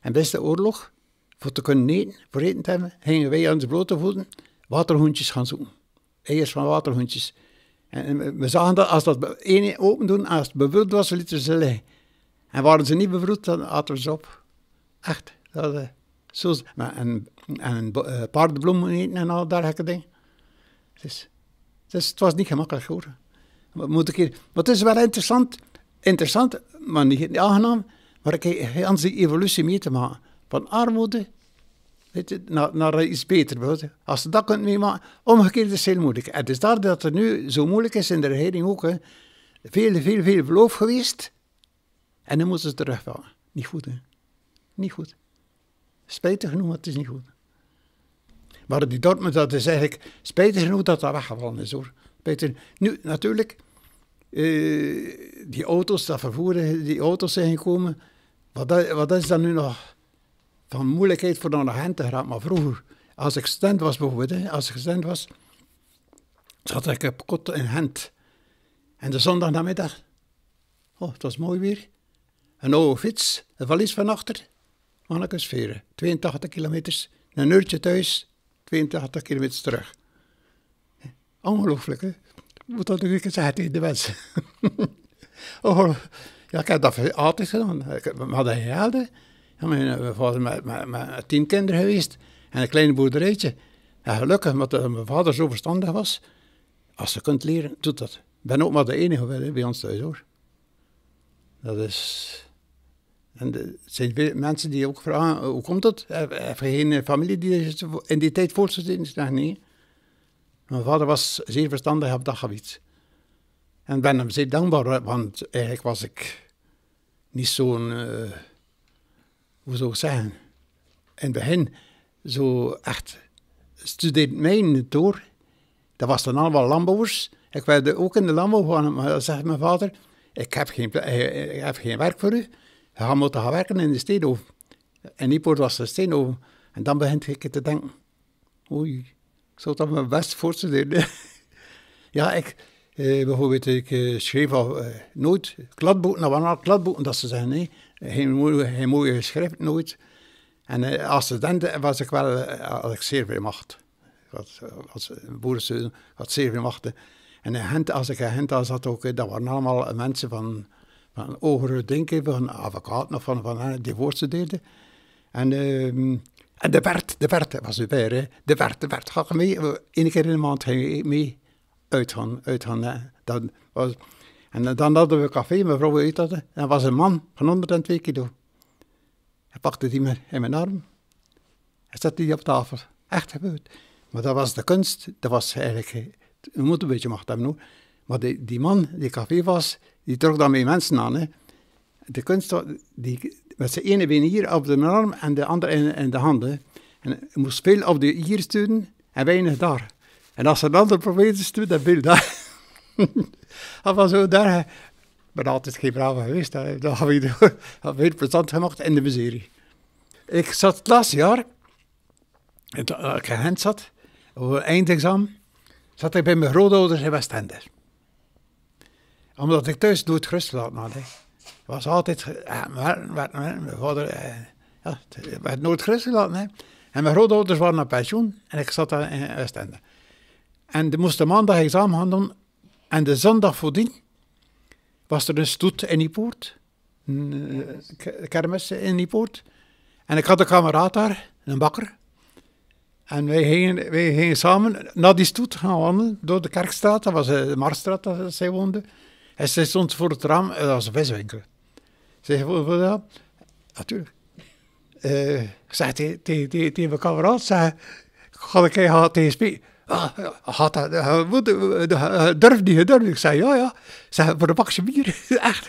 En bij de oorlog voor te kunnen eten, voor eten te hebben, gingen wij aan de blote voeten waterhoentjes gaan zoeken. Eiers van waterhoentjes. En we zagen dat als dat één open doen, als het bevroed was, lieten ze liggen. En waren ze niet bevroed, dan aten ze op. Echt. Dat, uh, zo, en en uh, eh, paardenbloemen eten en al dergelijke dingen. Dus, het was niet gemakkelijk hoor. moet ik hier, wat is wel interessant, interessant, maar niet aangenaam, maar ik heb die evolutie mee te maken van armoede weet je, naar, nou, naar nou, iets beter. Als je dat kunt meemaken, omgekeerd is het heel moeilijk. het is daar dat het nu zo moeilijk is in de regering ook. Veel, veel, veel verlof geweest. En dan moeten ze terugvallen. Niet goed, hè? Niet goed. Spijtig genoeg, het is niet goed. Maar die Dortmund, dat is eigenlijk spijtig genoeg dat dat weggevallen is, hoor. Nu, natuurlijk, eh, die auto's, dat vervoeren, die auto's zijn gekomen. Wat, wat is dat nu nog? van moeilijkheid voor een agent te gaan, Maar vroeger, als ik student was bijvoorbeeld, als ik student was, zat ik op kot in Gent. En de zondag oh, het was mooi weer, een oude fiets, een valies van achter, mannekes veren, 82 kilometers, een uurtje thuis, 82 kilometers terug. Ongelooflijk, hè? Moet dat natuurlijk gezegd tegen de mensen. oh, ja, ik heb dat altijd gedaan. We hadden helden. Ja, eh, mijn vader met, met, tien kinderen geweest en een klein boerderijtje. En gelukkig, omdat eh, mijn vader zo verstandig was, als je kunt leren, doet dat. Ik ben ook maar de enige bij ons thuis hoor. Dat is. En zijn veel mensen die ook vragen: eh, hoe komt dat? Heb je geen familie die in die tijd voortgezet is? Zeg nee. Mijn vader was zeer verstandig op dat gebied. En ik ben hem zeer dankbaar, want eigenlijk was ik niet zo'n hoe zou ik zeggen, in het begin zo echt studeert mij door. Dat was dan allemaal landbouwers. Ik werd ook in de landbouw gaan, maar dan zegt mijn vader, ik heb geen, eh, eh, ik heb geen werk voor u. Je gaat moeten gaan werken in de steenhoven. En poort was de steenhoven. En dan begint ik te denken, oei, ik zou toch mijn best voorstuderen. ja, ik, eh, bijvoorbeeld, ik eh, schreef al nooit kladboeken, nou waren al kladboeken dat ze zeggen, nee, geen mooie, geen nooit. En eh, als student was ik wel, eh, had ik zeer veel macht. als boerenstudent had zeer veel macht. En in Gent, als ik in Gent zat ook, eh, dat waren allemaal mensen van, van hogere denken, van advocaten of van, van die voorstudeerden. En, ehm, en de Bert, de Bert was erbij, hè. de Bert, de Bert, ga ik mee. Eén keer in de maand ging ik mee uitgaan, uitgaan. Dat was... En dan hadden we een café, mevrouw wil dat. En was een man van 102 kilo. Hij pakte die in mijn arm. Hij zette die op tafel. Echt gebeurd. Maar dat was de kunst. Dat was eigenlijk... Je moet een beetje macht hebben hoor. Maar die, die man, die café was, die trok daarmee mensen aan. Hè. De kunst, die, met zijn ene been hier op de arm en de andere in, de handen. En hij moest veel op de hier sturen en weinig daar. En als ze een ander probeerde te sturen, dan veel daar. Enfin, ah, zo, daar, ik ben altijd geen braaf geweest. Hè. Dat heb ik heel plezant gemaakt in de miserie. Ik zat het laatste jaar, als eh, ik in Gent zat, op het eindexamen, zat ik bij mijn grootouders in Westende. Omdat ik thuis nooit gerust laten had. was altijd, eh, maar, mijn vader eh, werd nooit gerust gelaten. En mijn grootouders waren naar pensioen en ik zat daar in Westende. En de moest de maandag examen gaan doen en de zondag voordien was er een stoet in die poort, een eh, kermis in die poort. En ik had een kameraad daar, een bakker. En wij gingen, wij samen naar die stoet gaan wandelen, door de Kerkstraat, dat was eh, de Marstraat dat zij woonde. En zij stond voor het raam, eh, dat was een viswinkel. zei: voor het natuurlijk. ik zei tegen mijn kameraad, zei, ga ik tegen spelen? Ah, had dat, durf niet, durf Ik zei, ja, ja. zei, voor de bakje bier, echt.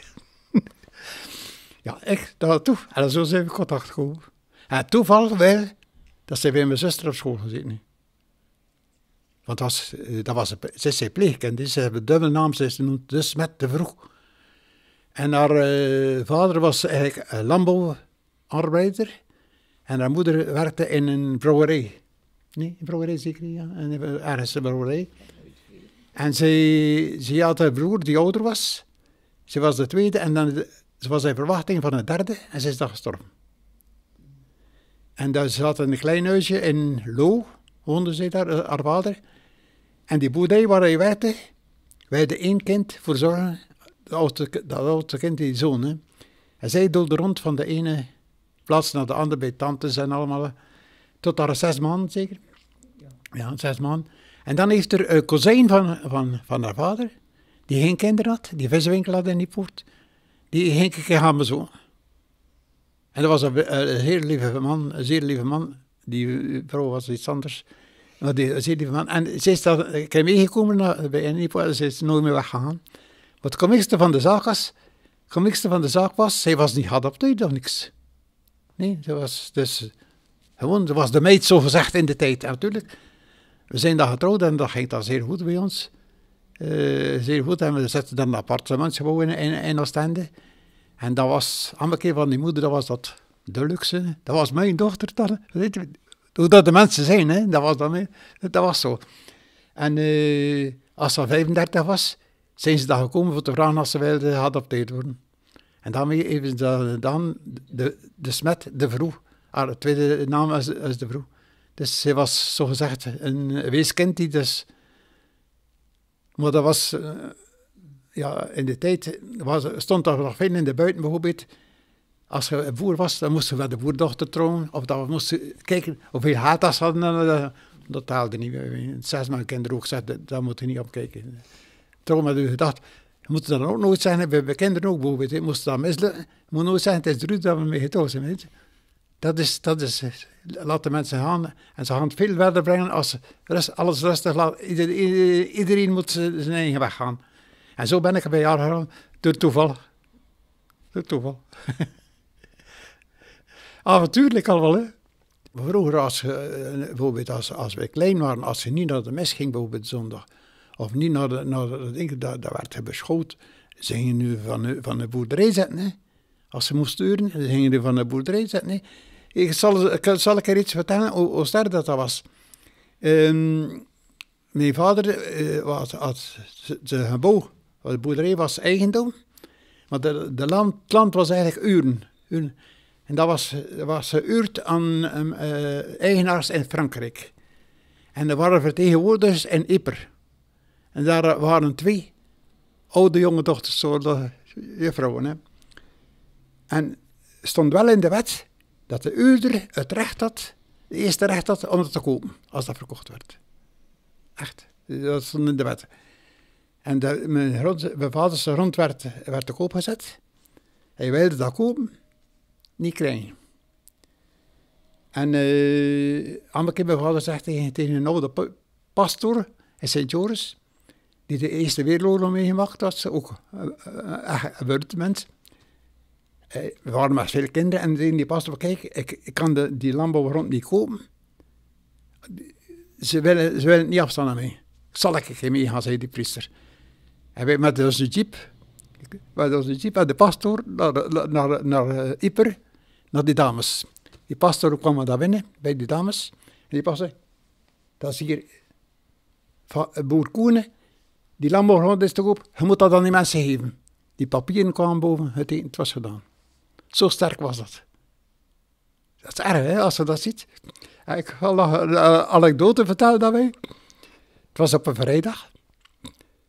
ja, ik toe En zo zijn we in contact En toevallig weer, dat ze bij mijn zuster op school gezeten. Want dat was, eh, dat was, ze is pleegkind, dus ze hebben dubbele naam, ze is genoemd, dus met de vroeg. En haar eh, vader was eigenlijk landbouwarbeider en haar moeder werkte in een brouwerij. Nee, in Bruggerij zeker ja. En ergens in En ze, ze had een broer die ouder was. Ze was de tweede en dan ze was in verwachting van een derde en ze is dan gestorven. En daar zat een klein huisje in Lo. woonde ze daar, eh, haar vader. En die boerderij waar hij werkte, de één kind voor zorgen, dat oudste, dat oudste kind, die zoon. Hè. En zij doelde rond van de ene plaats naar de andere bij tantes en allemaal. Tot daar zes man zeker? Ja. zes man. En dan heeft er een kozijn van, van, van haar vader, die geen kinderen had, die viswinkel had in die poort, die ging ik mijn zoon. En dat was een, een heel lieve man, een zeer lieve man. Die vrouw was iets anders. Maar die, een zeer lieve man. En ze is daar, ik heb meegekomen naar, bij Nipo, en ze is nooit meer weggegaan. Wat het komikste van de zaak was, komikste van de zaak was, zij was niet had op tijd of niks. Nee, ze was dus gewoon, dat was de meid zo gezegd in de tijd. natuurlijk, we zijn daar getrouwd en dat ging dan zeer goed bij ons. Eh, zeer goed. En we zetten dan een appartementsgebouw in, in, in Oostende. En dat was, aan keer van die moeder, dat was dat de luxe. Dat was mijn dochter dan. Weet je, hoe dat de mensen zijn, hè? Dat, was dan, dat was zo. En eh, als ze 35 was, zijn ze daar gekomen voor te vragen als ze wilde geadopteerd worden. En daarmee hebben ze dan de, de smet de vroeg Ah, de tweede naam is, de broer. Dus hij was zogezegd een weeskind die dus... Maar dat was... Eh, ja, in de tijd was, stond dat nog veel in de buiten bijvoorbeeld. Als je boer was, dan moest je wel de boerdochter trouwen. Of dat we moesten kijken hoeveel haat dat hadden. Dat taalde niet. Zes maal kinderen ook zeggen, daar moet je niet op kijken. Trouwen met u gedacht, We moeten dan ook nooit zeggen, bij kinderen ook bijvoorbeeld, We moest dat mislukken. Je moet nooit zeggen, het is Ruud dat we mee getrouwd zijn. Dat is, dat is, laat de mensen gaan en ze gaan het veel verder brengen als alles rustig laat. iedereen moet zijn eigen weg gaan. En zo ben ik er bij haar gegaan, door toeval. Door toeval. Avontuurlijk al wel, hè. Vroeger, als, eh, bijvoorbeeld als, als wij klein waren, als je niet naar de mes ging, bijvoorbeeld zondag, of niet naar, de, naar de, ding, dat, dat werd beschoten, ze gingen nu van, van de boerderij zetten, hè. Als ze moesten uren, dan gingen ze van de boerderij zetten, ik zal, zal ik er iets vertellen hoe, hoe sterk dat, was? Ehm, mijn vader uh, had, had zijn gebouw, de boerderij was eigendom, maar de, de land, het land was eigenlijk uren. En dat was, was aan ehm, eh, eigenaars in Frankrijk. En er waren vertegenwoordigers in Ieper, En daar waren twee oude jonge dochters, juffrouwen. Hè. En stond wel in de wet dat de uurder het recht had, de eerste recht had om het te kopen, als dat verkocht werd. Echt, dat stond in de wet. En de, mijn, grond, mijn vaders rond werd, werd te koop gezet. Hij wilde dat kopen, niet krijgen. En uh, andere keer mijn vader zegt tegen, tegen een oude pastoor in Sint-Joris, die de Eerste Wereldoorlog meegemaakt had, ook eh, eh, een uh, mens eh, we waren maar veel kinderen en die pastor, kijk, ik, ik kan de, die rond niet kopen. Ze willen, ze willen het niet afstaan aan mij. Zal het geen mee gaan, zei die priester. En wij met onze jeep, met onze jeep en de pastoor naar, naar, naar, naar eh, naar die dames. Die pastoor kwam daar binnen, bij die dames. En die pastoor, dat is hier van eh, boer Koenen, die landbouwgrond is te koop, je moet dat aan die mensen geven. Die papieren kwamen boven, het, het was gedaan. Zo sterk was dat. Dat is erg, hè, als je dat ziet. Ik ga nog eh, een anekdote vertellen daarbij. Het was op een vrijdag.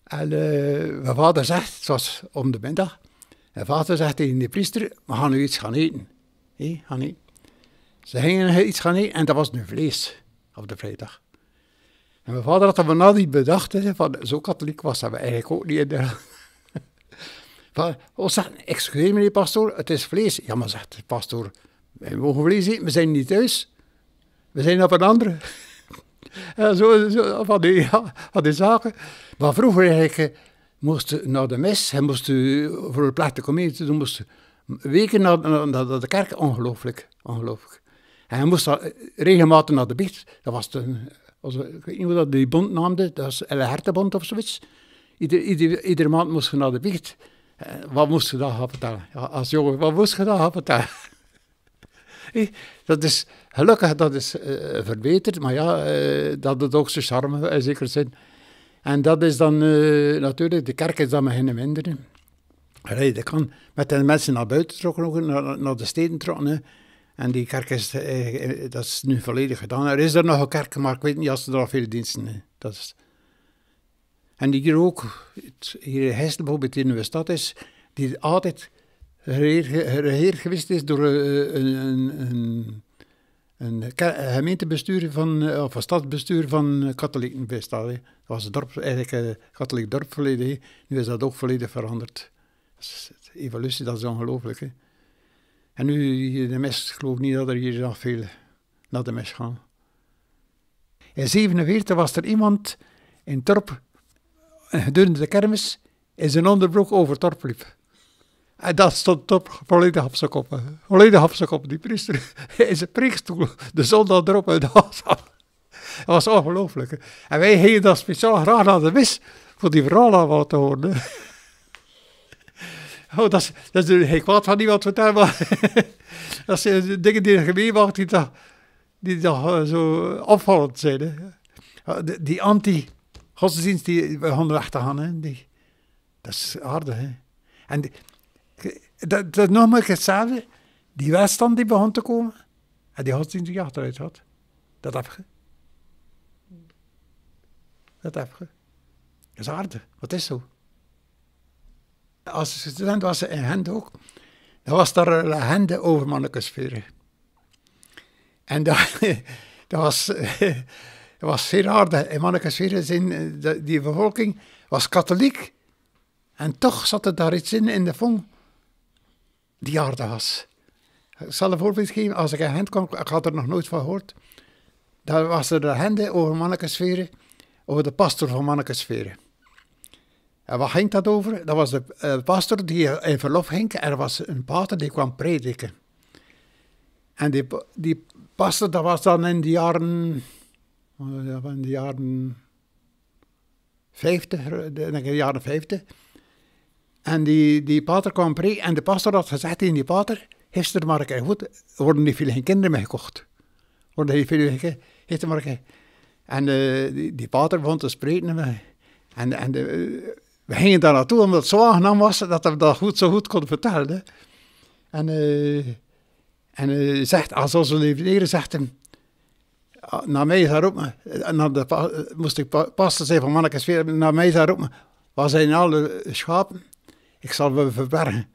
En eh, mijn vader zegt, het was om de middag. Mijn vader zegt tegen de priester, we gaan nu iets gaan eten. Hé, gaan eten. Ze gingen iets gaan eten en dat was nu vlees op de vrijdag. En mijn vader had dat me nou niet bedacht. Hè, van, zo katholiek was dat eigenlijk ook niet. In Oh, zeg, excuseer meneer pastoor, het is vlees. Ja, maar zegt de pastoor, wij mogen vlees eten, we zijn niet thuis. We zijn op een andere. en zo, zo van, die, van die zaken. Maar vroeger eigenlijk, eh, moest naar de mis, hij moest voor de plek te komen, moest weken naar, de kerk, ongelooflijk, ongelooflijk. En hij moest eh, regelmatig naar de biecht, dat was de, als, ik weet niet hoe dat die bond naamde, dat was Elle Hertenbond of zoiets. Ieder, ieder, iedere maand moest je naar de biecht. Eh, wat moest je dan hebben ja, Als jongen, wat moest je dan hebben Dat is, gelukkig, dat is uh, verbeterd, maar ja, eh, dat het ook zijn charme in zekere zin. En dat is dan natuurlijk, de kerk is dan beginnen minderen. Allee, dat kan met de mensen naar buiten trokken, naar, naar de steden trokken. En die kerk is, dat is nu volledig gedaan. Er is er nog een kerk, maar ik weet niet als er nog veel diensten. Dat en die hier ook, het, hier in Hessen bijvoorbeeld in de stad is, die altijd geregeerd geweest is door eh, een, een, een, een gemeentebestuur van, eh, of een stadsbestuur van katholieken bestaan. Dat was het dorp, eigenlijk een eh, katholiek dorp volledig. Nu is dat ook volledig veranderd. De evolutie, dat is ongelooflijk. En nu, de mes, geloof niet dat er hier nog veel naar de mes gaan. In 1947 was er iemand in Torp en gedurende de kermis is zijn onderbroek over Torp liep. En dat stond Torp volledig op zijn kop. Volledig op zijn kop. Die priester in zijn preekstoel, de zon dan erop en de hand. Dat was ongelooflijk. En wij gingen dat speciaal graag naar de mis voor die verhalen wat te horen. Oh, dat is, dat is van kwaad van iemand vertellen, maar dat zijn dingen die er gemeen maken die toch, die toch eh, zo opvallend zijn. Die anti- godsdienst die gewoon weg te gaan. Hè? dat is aardig. Hè? En dat, dat nogmaals hetzelfde. Die welstand die begon te komen. En die godsdienst die achteruit had. Dat heb je. Dat heb je. Dat is aardig. Wat is zo? Als student was ze in Gent ook. Dan was daar een legende over sferen. En dat, dat was... Het was zeer aardig. in Mannekes in eh, die bevolking was katholiek. En toch zat er daar iets in, in de vong, die aardig was. Ik zal een voorbeeld geven. Als ik in Gent kwam, ik had er nog nooit van gehoord. Daar was er de hende over Mannekesferen, over de pastor van mannekesferen. En wat ging dat over? Dat was de uh, pastor die in verlof ging. Er was een pater die kwam prediken. En die, die pastor, dat was dan in de jaren in eh, de jaren 50, eh, de jaren 50. En die, die pater kwam pre en de pastor had gezegd tegen die pater, gisteren maar een goed, worden die veel geen kinderen meegekocht, gekocht. Worden die veel gisteren maar een En eh, die, pater begon te spreken en, en de, we gingen daar naartoe omdat het zo aangenaam was dat we dat goed, zo goed konden vertellen. En, uh, en zegt, als onze leven, leren zegt hem, naar mij zou roepen. En de moest ik pas zeggen zijn van mannekes weer naar mij zou roepen. Waar zijn alle nou schapen? Ik zal me verbergen.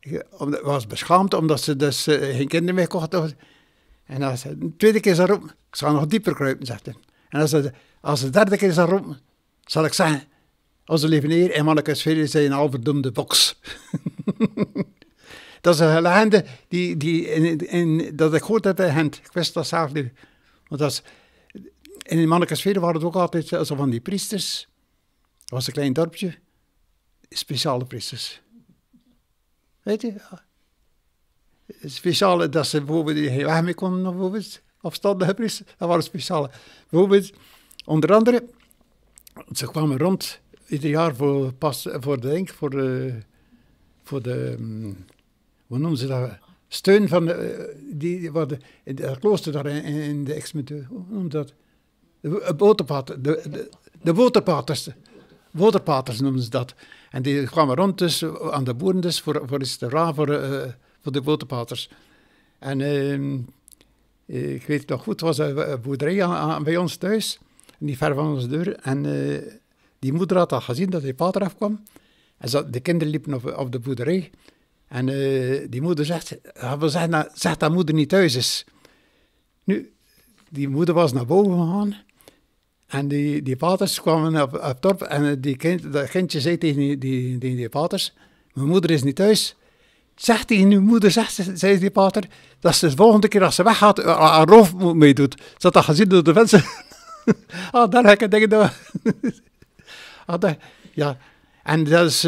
Ik was beschaamd omdat ze dus eh, geen kinderen meer kochten. En als zei de tweede keer zou roepen, ik zal nog dieper kruipen, zegt hij. En als ze, als de derde keer zou zal ik zeggen, onze lieve neer en mannekes weer zijn al verdomde box. dat is een legende die, die in, dat ik goed heb in Gent. Ik wist dat zelf niet. Want is en in waren het ook altijd eh, zo van die priesters. Dat was een klein dorpje. Speciale priesters. Weet je? Speciale, dat ze bijvoorbeeld geen weg mee konden, bijvoorbeeld. Afstandige priesters. Dat waren speciale. Bijvoorbeeld, onder andere, ze kwamen rond ieder jaar voor, pas, voor de, denk, voor de, voor de, mm, hoe noemen ze dat? steun van de, eh, die, wat dat klooster daar in, in de Exmeteur, hoe noemt dat? De eh, boterpaters, de, de, de waterpaters, waterpaters noemen ze dat. En die kwamen rond dus, eh, aan de boeren dus, voor, voor de raar voor, voor de waterpaters. En ehm, ik weet het nog goed, was een boerderij aan, bij ons thuis, niet ver van onze deur. En die moeder had al gezien dat hij pater afkwam. En ze, de kinderen liepen op, op de boerderij. En eh, die moeder zegt, zeg, zeg dat moeder niet thuis is. Nu, die moeder was naar boven gegaan. En die, die paters kwamen op, het dorp. En eh, die kind, dat kindje zei tegen die, die, die, die paters, mijn moeder is niet thuis. Zeg tegen uw moeder, zegt, zei die pater, dat ze de volgende keer als ze weggaat, eh, aan roof meedoet. Zat dat gezien door de mensen. ah, daar heb ik het ding ah, Ja, en dat is...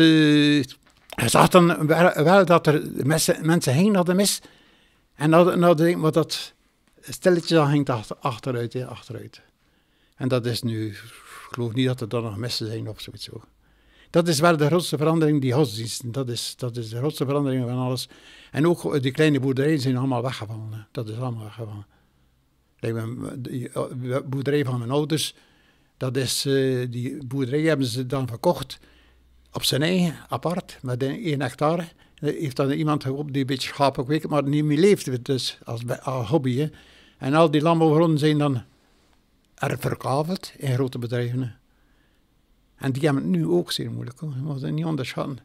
Hij zag dan wel, dat er mensen, mensen heen hadden de mis. En dat, dat, wat dat stilletje dan ging achter, achteruit, achteruit. En dat is nu, ik geloof niet dat er dan nog mensen zijn of zoiets. Zo. Dat is wel de grootste verandering, die godsdiensten. Dat is, dat is de grootste verandering van alles. En ook die kleine boerderijen zijn allemaal weggevallen. Dat is allemaal weggevallen. De eh, boerderij van mijn ouders, dat is, eh, die boerderij hebben ze dan verkocht op zijn eigen, apart, met één hectare. Eh, heeft dan iemand op die een beetje schapen kweekt, maar niet meer leeft dus als, als hobby. En al die landbouwgronden zijn dan er verkaveld in grote bedrijven. En die hebben het nu ook zeer moeilijk. Hoor. Je mag niet onderschatten.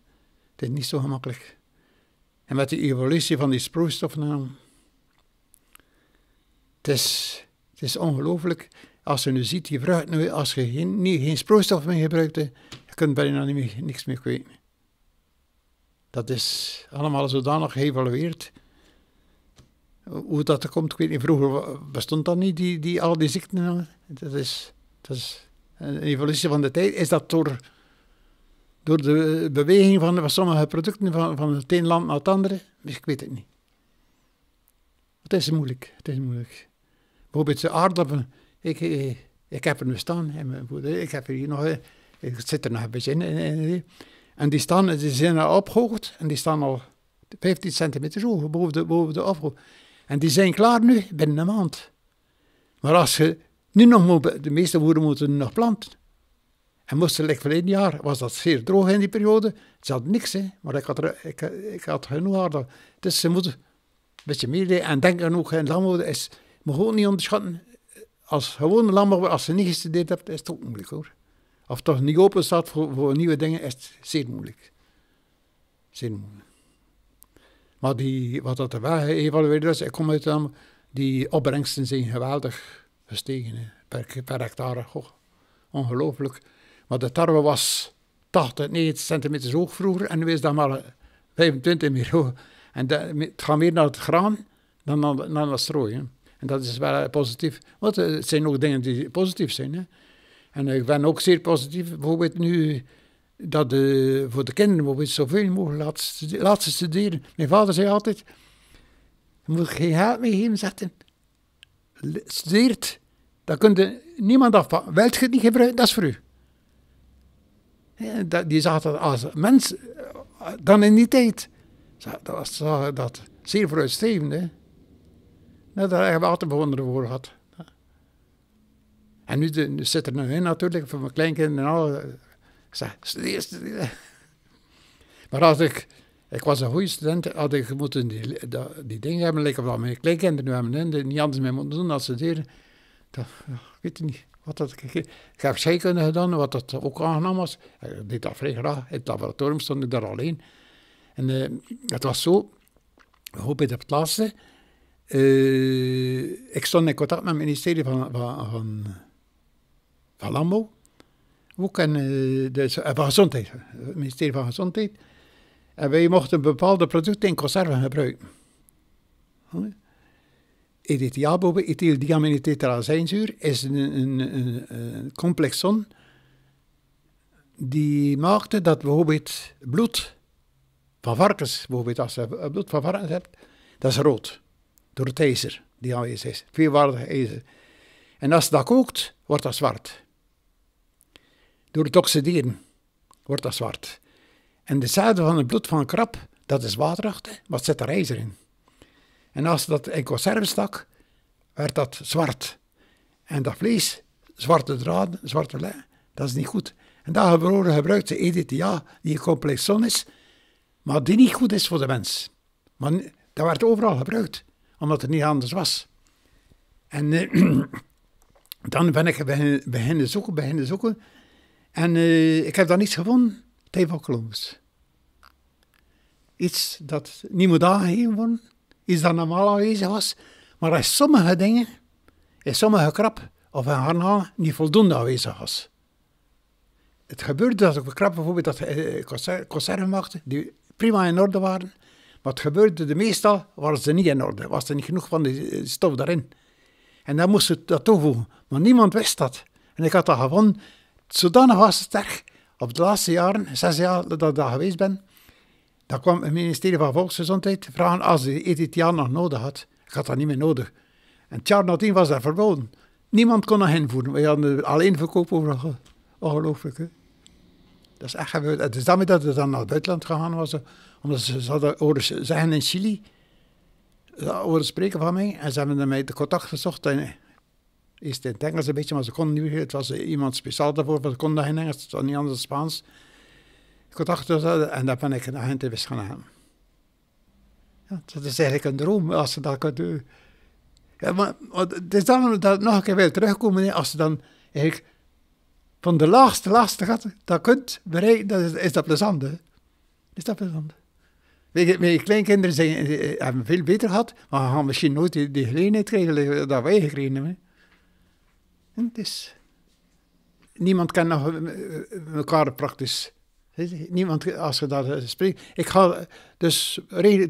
Het is niet zo gemakkelijk. En met de evolutie van die sproeistoffen. het is, het is ongelooflijk. Als je nu ziet, die vrucht nu, als je geen, niet, geen sproeistof meer gebruikte, kunt bijna niet meer, niks meer kwijt. Dat is allemaal zodanig geëvalueerd. Hoe dat er komt, ik weet niet. Vroeger bestond dat niet, die, die, al die ziekten. Dat is, dat is een evolutie van de tijd. Is dat door, door de beweging van, van sommige producten van, van het een land naar het andere? Ik weet het niet. Het is moeilijk. Het is moeilijk. Bijvoorbeeld de aardappelen. Ik, ik, eh, ik heb er nu staan. Ik heb hier nog eh, ik zit er nog een beetje in. en die, staan, die zijn al opgehoogd en die staan al 15 centimeter hoog boven de, boven de En die zijn klaar nu, binnen een maand. Maar als je nu nog moet, de meeste woorden moeten nog planten. En moesten, voor verleden jaar, was dat zeer droog in die periode. Het had niks, hè, maar ik had, ik, ik had genoeg aardig. Dus ze moeten een beetje meer doen. En denk ook, en landbouw is, moet gewoon niet onderschatten. Als gewone landbouw, als ze niet gestudeerd hebt, is het ook moeilijk hoor of toch niet open staat voor, nieuwe dingen, is het zeer moeilijk. Zeer moeilijk. Maar die, wat dat er wel geëvalueerd is, ik kom uit dan, die opbrengsten zijn geweldig gestegen per, per hectare. Goh, ongelooflijk. Maar de tarwe was 80, 90 centimeter hoog vroeger en nu is dat maar 25 meer hoog. En dan het gaat meer naar het graan dan naar, het strooien. En dat is wel positief. Want er eh, zijn ook dingen die positief zijn. Hè. En ik ben ook zeer positief, bijvoorbeeld nu, dat de, voor de kinderen bijvoorbeeld zoveel mogelijk laat, studeren, studeren. Mijn vader zei altijd, je moet geen geld meer inzetten, Studeert, dan kunt niemand afpakken. Wilt je het niet gebruiken, dat is voor u. Ja, die zaten als mens, eh, dan in die tijd. Dat was dat, dat, zeer vooruitstrevend, hè. Dat, nou, daar hebben we altijd bewondering voor gehad. En nu zit er nog in natuurlijk, voor mijn kleinkinderen en al. Zeg, Maar als ik, ik was een goede student, had ik moeten die, die, dingen hebben, lekker van mijn kleinkinderen nu hebben, en die niet anders mee moeten doen dan studeren. Dat, ik weet niet. Wat dat, ik, ik heb scheikunde gedaan, wat dat ook aangenaam was. Ik deed dat vrij graag. In het laboratorium stond ik daar alleen. En eh, het was zo, ik hoop het het laatste. Eh, ik stond in contact met het ministerie van van Landbouw. Hoe kan dus, van Gezondheid, eh, het ministerie van Gezondheid. En wij mochten bepaalde producten in conserve gebruiken. Hm? EDTA, ethyldiaminitetraazijnzuur, is een, een, een, een complexon die maakte dat bijvoorbeeld bloed van varkens, bijvoorbeeld als je bloed van varkens hebt, dat is rood. Door het ijzer, die aanwezig is, veelwaardig ijzer. En als dat kookt, wordt dat zwart. Door het oxideren wordt dat zwart. En de zaden van het bloed van een krab, dat is waterachtig, wat zit er ijzer in. En als dat in conserve stak, werd dat zwart. En dat vlees, zwarte draden, zwarte lijn, dat is niet goed. En daar gebruikt de EDTA, die een complex zon is, maar die niet goed is voor de mens. Maar dat werd overal gebruikt, omdat het niet anders was. En eh, dan ben ik beginnen zoeken, beginnen zoeken. En eh, ik heb dan iets gewonnen, tegen Columbus. Iets dat niemand aangegeven worden, iets dat normaal aanwezig was, maar in sommige dingen, in sommige krap of een haar niet voldoende aanwezig was. Het gebeurde dat ik krap bijvoorbeeld dat eh, conserven maakte, die prima in orde waren, maar het gebeurde de meestal waren ze niet in orde, was er niet genoeg van de eh, stof daarin. En dan moest ze dat toevoegen, maar niemand wist dat. En ik had dat gevonden zodanig was het erg. op de laatste jaren, zes jaar dat ik daar geweest ben, dan kwam het ministerie van Volksgezondheid vragen als hij dit nog nodig had. Ik had dat niet meer nodig. En het jaar was dat verboden. Niemand kon dat invoeren. We hadden alleen verkoop over. Ongelooflijk, Dat is echt gebeurd. Het is daarmee dat het dan naar het buitenland gegaan was. Omdat ze, ze hadden horen zeggen in Chili, horen spreken van mij. En ze hebben mij de contact gezocht. En eerst in het Engels een beetje, maar ze kon niet. Het was eh, iemand speciaal daarvoor, want ze kon dat in Engels, het was niet anders dan Spaans. Contact en daar ben ik een agent in gaan dat is eigenlijk een droom als ze dat kunnen. doen. maar, het is dan dat nog een keer weer terugkomen, als ze dan van de laagste, laagste gaat, dat kunt bereiken, dat is, is dat plezant. Hè? Is dat plezant? Mijn kleinkinderen eh, hebben veel beter gehad, maar gaan misschien nooit die, die gelegenheid krijgen dat wij gekregen hebben. Niemand kent nog eh, eh, elkaar praktisch. Niemand, als je daar eh, spreekt. Ik ga dus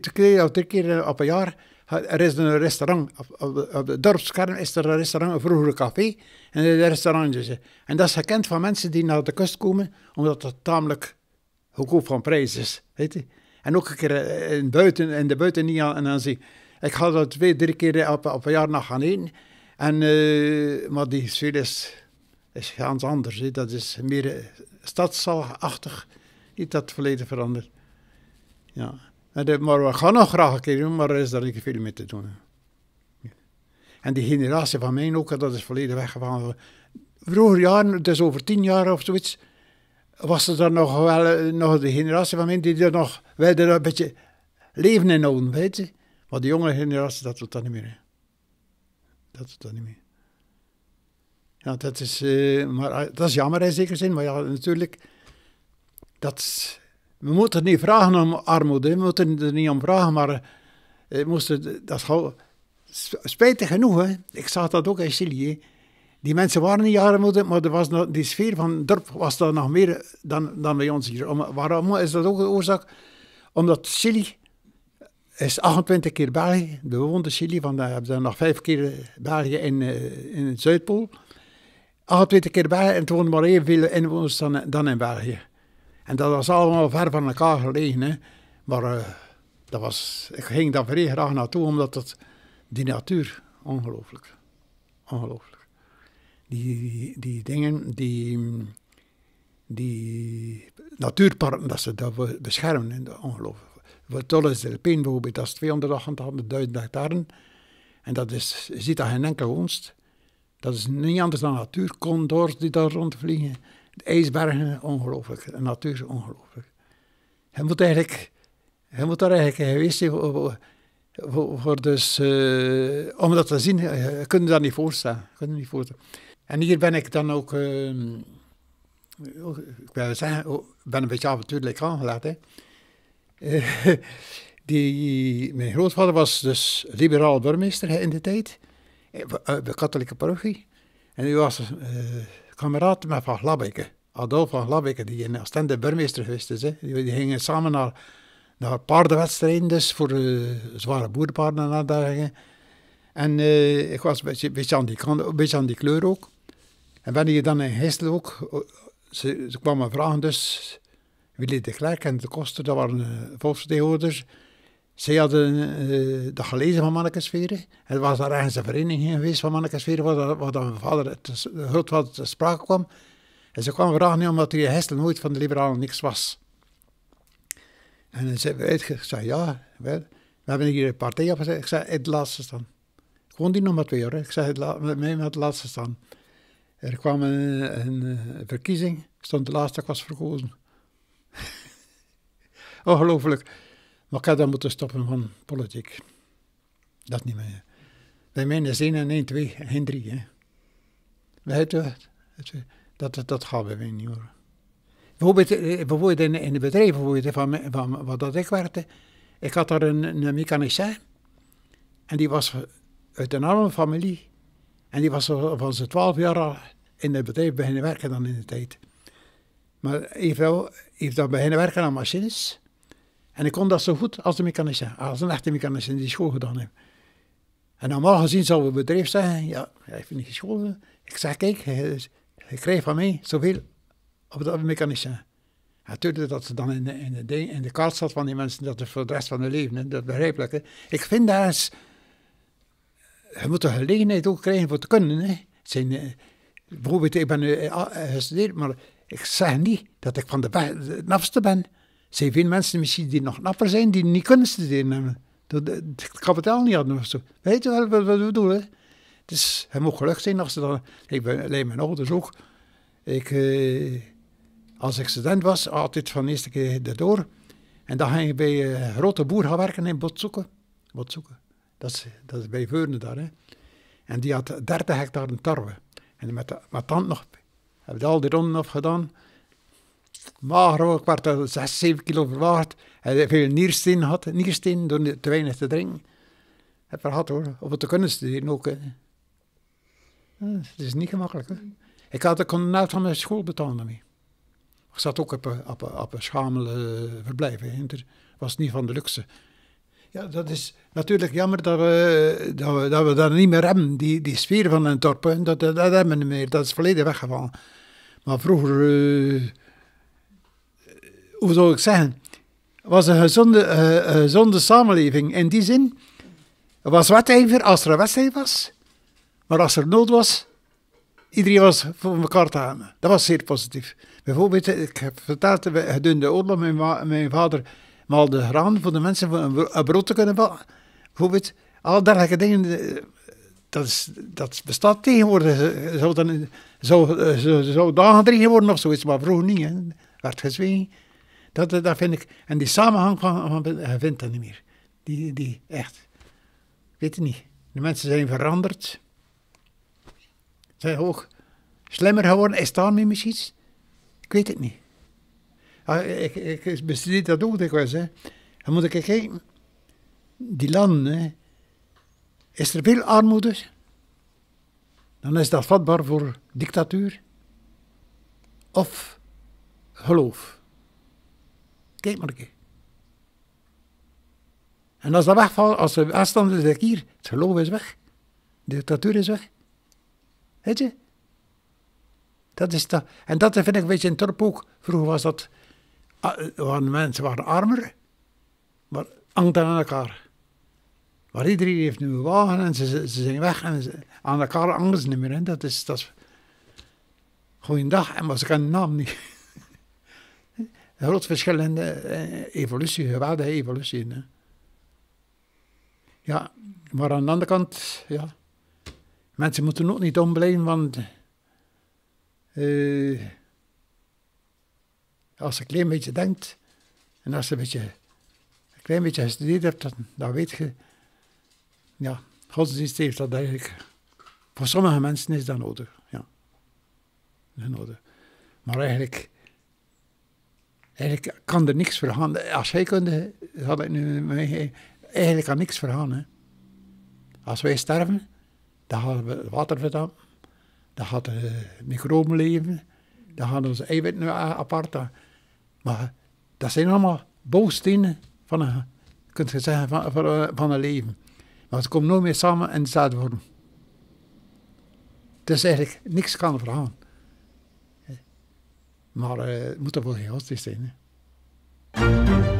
twee of drie keer op een jaar. Er is een restaurant. Op, de dorpskern is er een restaurant, een vroeger café. En een restaurant. En dat is herkend van mensen die naar de kust komen, omdat dat tamelijk goedkoop van prijs is. Weet je? En ook een keer in, buiten, in de buiten niet aan, en dan zie Ik ga dat twee, drie keer op, een jaar nog gaan eten. En, uh, maar die sfeer is, is heel anders. Dat is meer eh, stadszalachtig. Niet dat het verleden veranderd. Ja. maar we gaan nog graag een keer doen, maar er is daar niet veel mee te doen. En die generatie van mij ook, dat is volledig weggevallen. Vroeger jaren, dus over tien jaar of zoiets, was er dan nog wel eh, nog de generatie van mij die er nog, wel een beetje leven in houden, weet je. Maar de jonge generatie, dat doet dat niet meer dat is niet meer. Ja, dat is, eh, maar, ah, dat is jammer in zekere zin, maar ja, natuurlijk, dat, we moeten niet vragen om armoede, we moeten er niet om vragen, maar eh, moesten, eh, dat gauw, spijtig genoeg, hè, ik zag dat ook in Chili, die mensen waren niet armoede, maar er was die sfeer van het dorp was dat nog meer dan, dan bij ons hier. waarom is dat ook de oorzaak? Omdat Chili is 28 keer België, de bewoonde Chili, want daar hebben ze nog vijf keer België in, eh, in het Zuidpool. 28 keer Bali en toen maar evenveel inwoners dan, dan in België. En dat was allemaal ver van elkaar gelegen. Hè. Maar eh, dat was, ik ging daar vrij graag naartoe, omdat het, die natuur, ongelooflijk. Ongelooflijk. Die, die, dingen, die, die natuurparken, dat ze dat beschermen, ongelooflijk. Voor is de pijn bijvoorbeeld, dat is 200.000 hectaren. En dat is, je ziet daar geen enkele onst. Dat is niet anders dan natuurkondors die daar rondvliegen. De ijsbergen, ongelooflijk. De natuur is ongelooflijk. Hij moet eigenlijk, hij moet daar eigenlijk geweest zijn voor, dus, uh, om dat te zien. Eh, je kunt je dat niet voorstellen. Kun je niet voorstellen. En hier ben ik dan ook, ehm, ik wil zeggen, oh, ben een beetje avontuurlijk aangelaten. Hè. die, mijn grootvader was dus liberaal burgemeester in de tijd, uit eh, eh, de katholieke parochie. En hij was eh, kameraad met Van Glabbeke. Adolf van Glabbeke, die in Astende burgemeester geweest is. Hè. Die, gingen samen naar, naar paardenwedstrijden, dus voor zware boerenpaarden en En ik was een beetje, aan die die kleur ook. En ben je dan in Hessel ook. Ze, ze kwamen vragen dus Willy de Klerk en de Koster, dat waren uh, volksvertegenwoordigers. Zij hadden uh, dat gelezen van Mannekesveren. Er was daar ergens een vereniging geweest van Mannekesveren, waar, waar dan mijn vader, te, grootvader, te sprake kwam. En ze kwamen graag niet omdat hij in Hessel nooit van de liberalen niks was. En ze ik zei, ja, we hebben hier een partij opgezet. Ik zei, het laatste staan. Gewoon die nummer twee hoor. Ik zei, het met het laatste staan. Er kwam een, eh, verkiezing, stond de laatste, ik was verkozen. Ongelooflijk. Maar ik had dan moeten stoppen van politiek. Dat niet meer. Wij menen zin en 1, 2 en 3. Hè. Wij dat, dat, dat gaan we niet hoor. Bijvoorbeeld, in, eh, in de bedrijven bijvoorbeeld, van, van wat dat ik werkte. Ik had daar een, een mechanicien. En die was uit een arme familie. En die was van zijn twaalf jaar al in het bedrijf beginnen werken dan in de tijd. Maar heeft, heeft dan beginnen werken aan machines. En ik kon dat zo goed als de mechanicien, als een echte mechanicien die school gedaan heeft. En normaal gezien zou het bedrijf zeggen, ja, hij heeft niet gescholden. Ik zeg, kijk, je krijgt van mij zoveel op de mechanicien. Natuurlijk dat ze dan in de, in, de de kaart zat van die mensen, dat is voor de rest van hun leven, hè, dat begrijpelijk. Ik vind daar eens, je moet de gelegenheid ook krijgen voor te kunnen. Hè. Zijn, eh, bijvoorbeeld, ik ben nu eh, ah, eh, gestudeerd, maar ik zeg niet dat ik van de, de nafste ben zijn veel mensen misschien die nog napper zijn, die niet kunnen studeren. Dat het kapitaal niet hadden zo. Weet je wel wat, wat we het Dus hij moet gelukkig zijn als ze dan... Ik ben alleen mijn ouders ook. Ik, eh, als ik student was, altijd van de eerste keer door En dan ging ik bij een eh, grote boer gaan werken in Botzoeken. Botzoeken. Dat is, dat is bij Veurne daar. Hè. En die had 30 hectare tarwe. En met, met tand nog... Heb ik al die ronden afgedaan. gedaan mager ook, ik werd al 6, 7 kilo verwaard. En veel niersteen had, door te weinig te drinken. Heb er gehad hoor, om het te kunnen studeren ook. Het is niet gemakkelijk. Hè. Ik had de condenaat van mijn school betalen mee. Ik zat ook op een, op een, op een schamele verblijf. Het was niet van de luxe. Ja, dat is natuurlijk jammer dat we dat, we, dat, we niet meer hebben. Die, die sfeer van een dorp, dat, dat, dat, hebben we niet meer. Dat is volledig weggevallen. Maar vroeger... Eh, hoe zou ik zeggen, was een gezonde, eh, eh, gezonde samenleving. In die zin was wedijver als er een wedstrijd was, maar als er nood was, iedereen was voor elkaar te halen. Dat was zeer positief. Bijvoorbeeld, ik heb verteld gedurende de oorlog, mijn, mijn vader maalde graan voor de mensen voor een brood te kunnen bakken. Bijvoorbeeld, al dergelijke dingen, eh, dat, dat bestaat tegenwoordig. Zou, dan, zou, zou, zou dagen worden of zoiets, maar vroeger niet. Hè. Werd gezwegen. Dat, eh, daar vind ik, en die samenhang van, hij vindt dat niet meer. Die, die, echt. Ik weet het niet. De mensen zijn veranderd. Zijn ook slimmer geworden. Is daar misschien iets? Ik weet het niet. Ah, ik, ik bestudeer dat ook dikwijls. Hè. Dan moet ik kijken. Die landen, hè. is er veel armoede? Dan is dat vatbaar voor dictatuur of geloof. Kijk maar een En als dat wegvalt, als de afstand is, ik hier, het geloof is weg. De dictatuur is weg. Weet je? Dat is dat. En dat vind ik een beetje een Torp ook. Vroeger was dat, ah, waren mensen waren armer, maar hangt aan elkaar. Maar iedereen heeft nu een wagen en ze, ze zijn weg en ze, aan elkaar anders niet meer. Dat is, dat is, goeiedag, en maar ze kennen de naam niet. groot verschil in de eh, evolutie, geweldige evolutie. Ja, maar aan de andere kant, ja, mensen moeten ook niet omblijven, want uh, als je een klein beetje denkt en als je een, beetje, klein beetje gestudeerd hebt, dan, dan weet je, ja, godsdienst heeft dat eigenlijk, voor sommige mensen is dat nodig, ja, dat is nodig. Maar eigenlijk Eigenlijk kan er niks verhanden. Als wij konden, had ik nu meegeven, eigenlijk kan niks verhanden. Als wij sterven, dan gaan we water verdampen. Dan gaat de eh, microben leven. Dan gaan onze eiwitten eh, apart. Maar dat zijn allemaal bouwstenen van een, kunt je zeggen, eh, van, een leven. Maar ze komen nooit meer samen en staat worden. Dus eigenlijk niks kan veranderen. Maar uh, het moet er wel chaos zijn. Hè.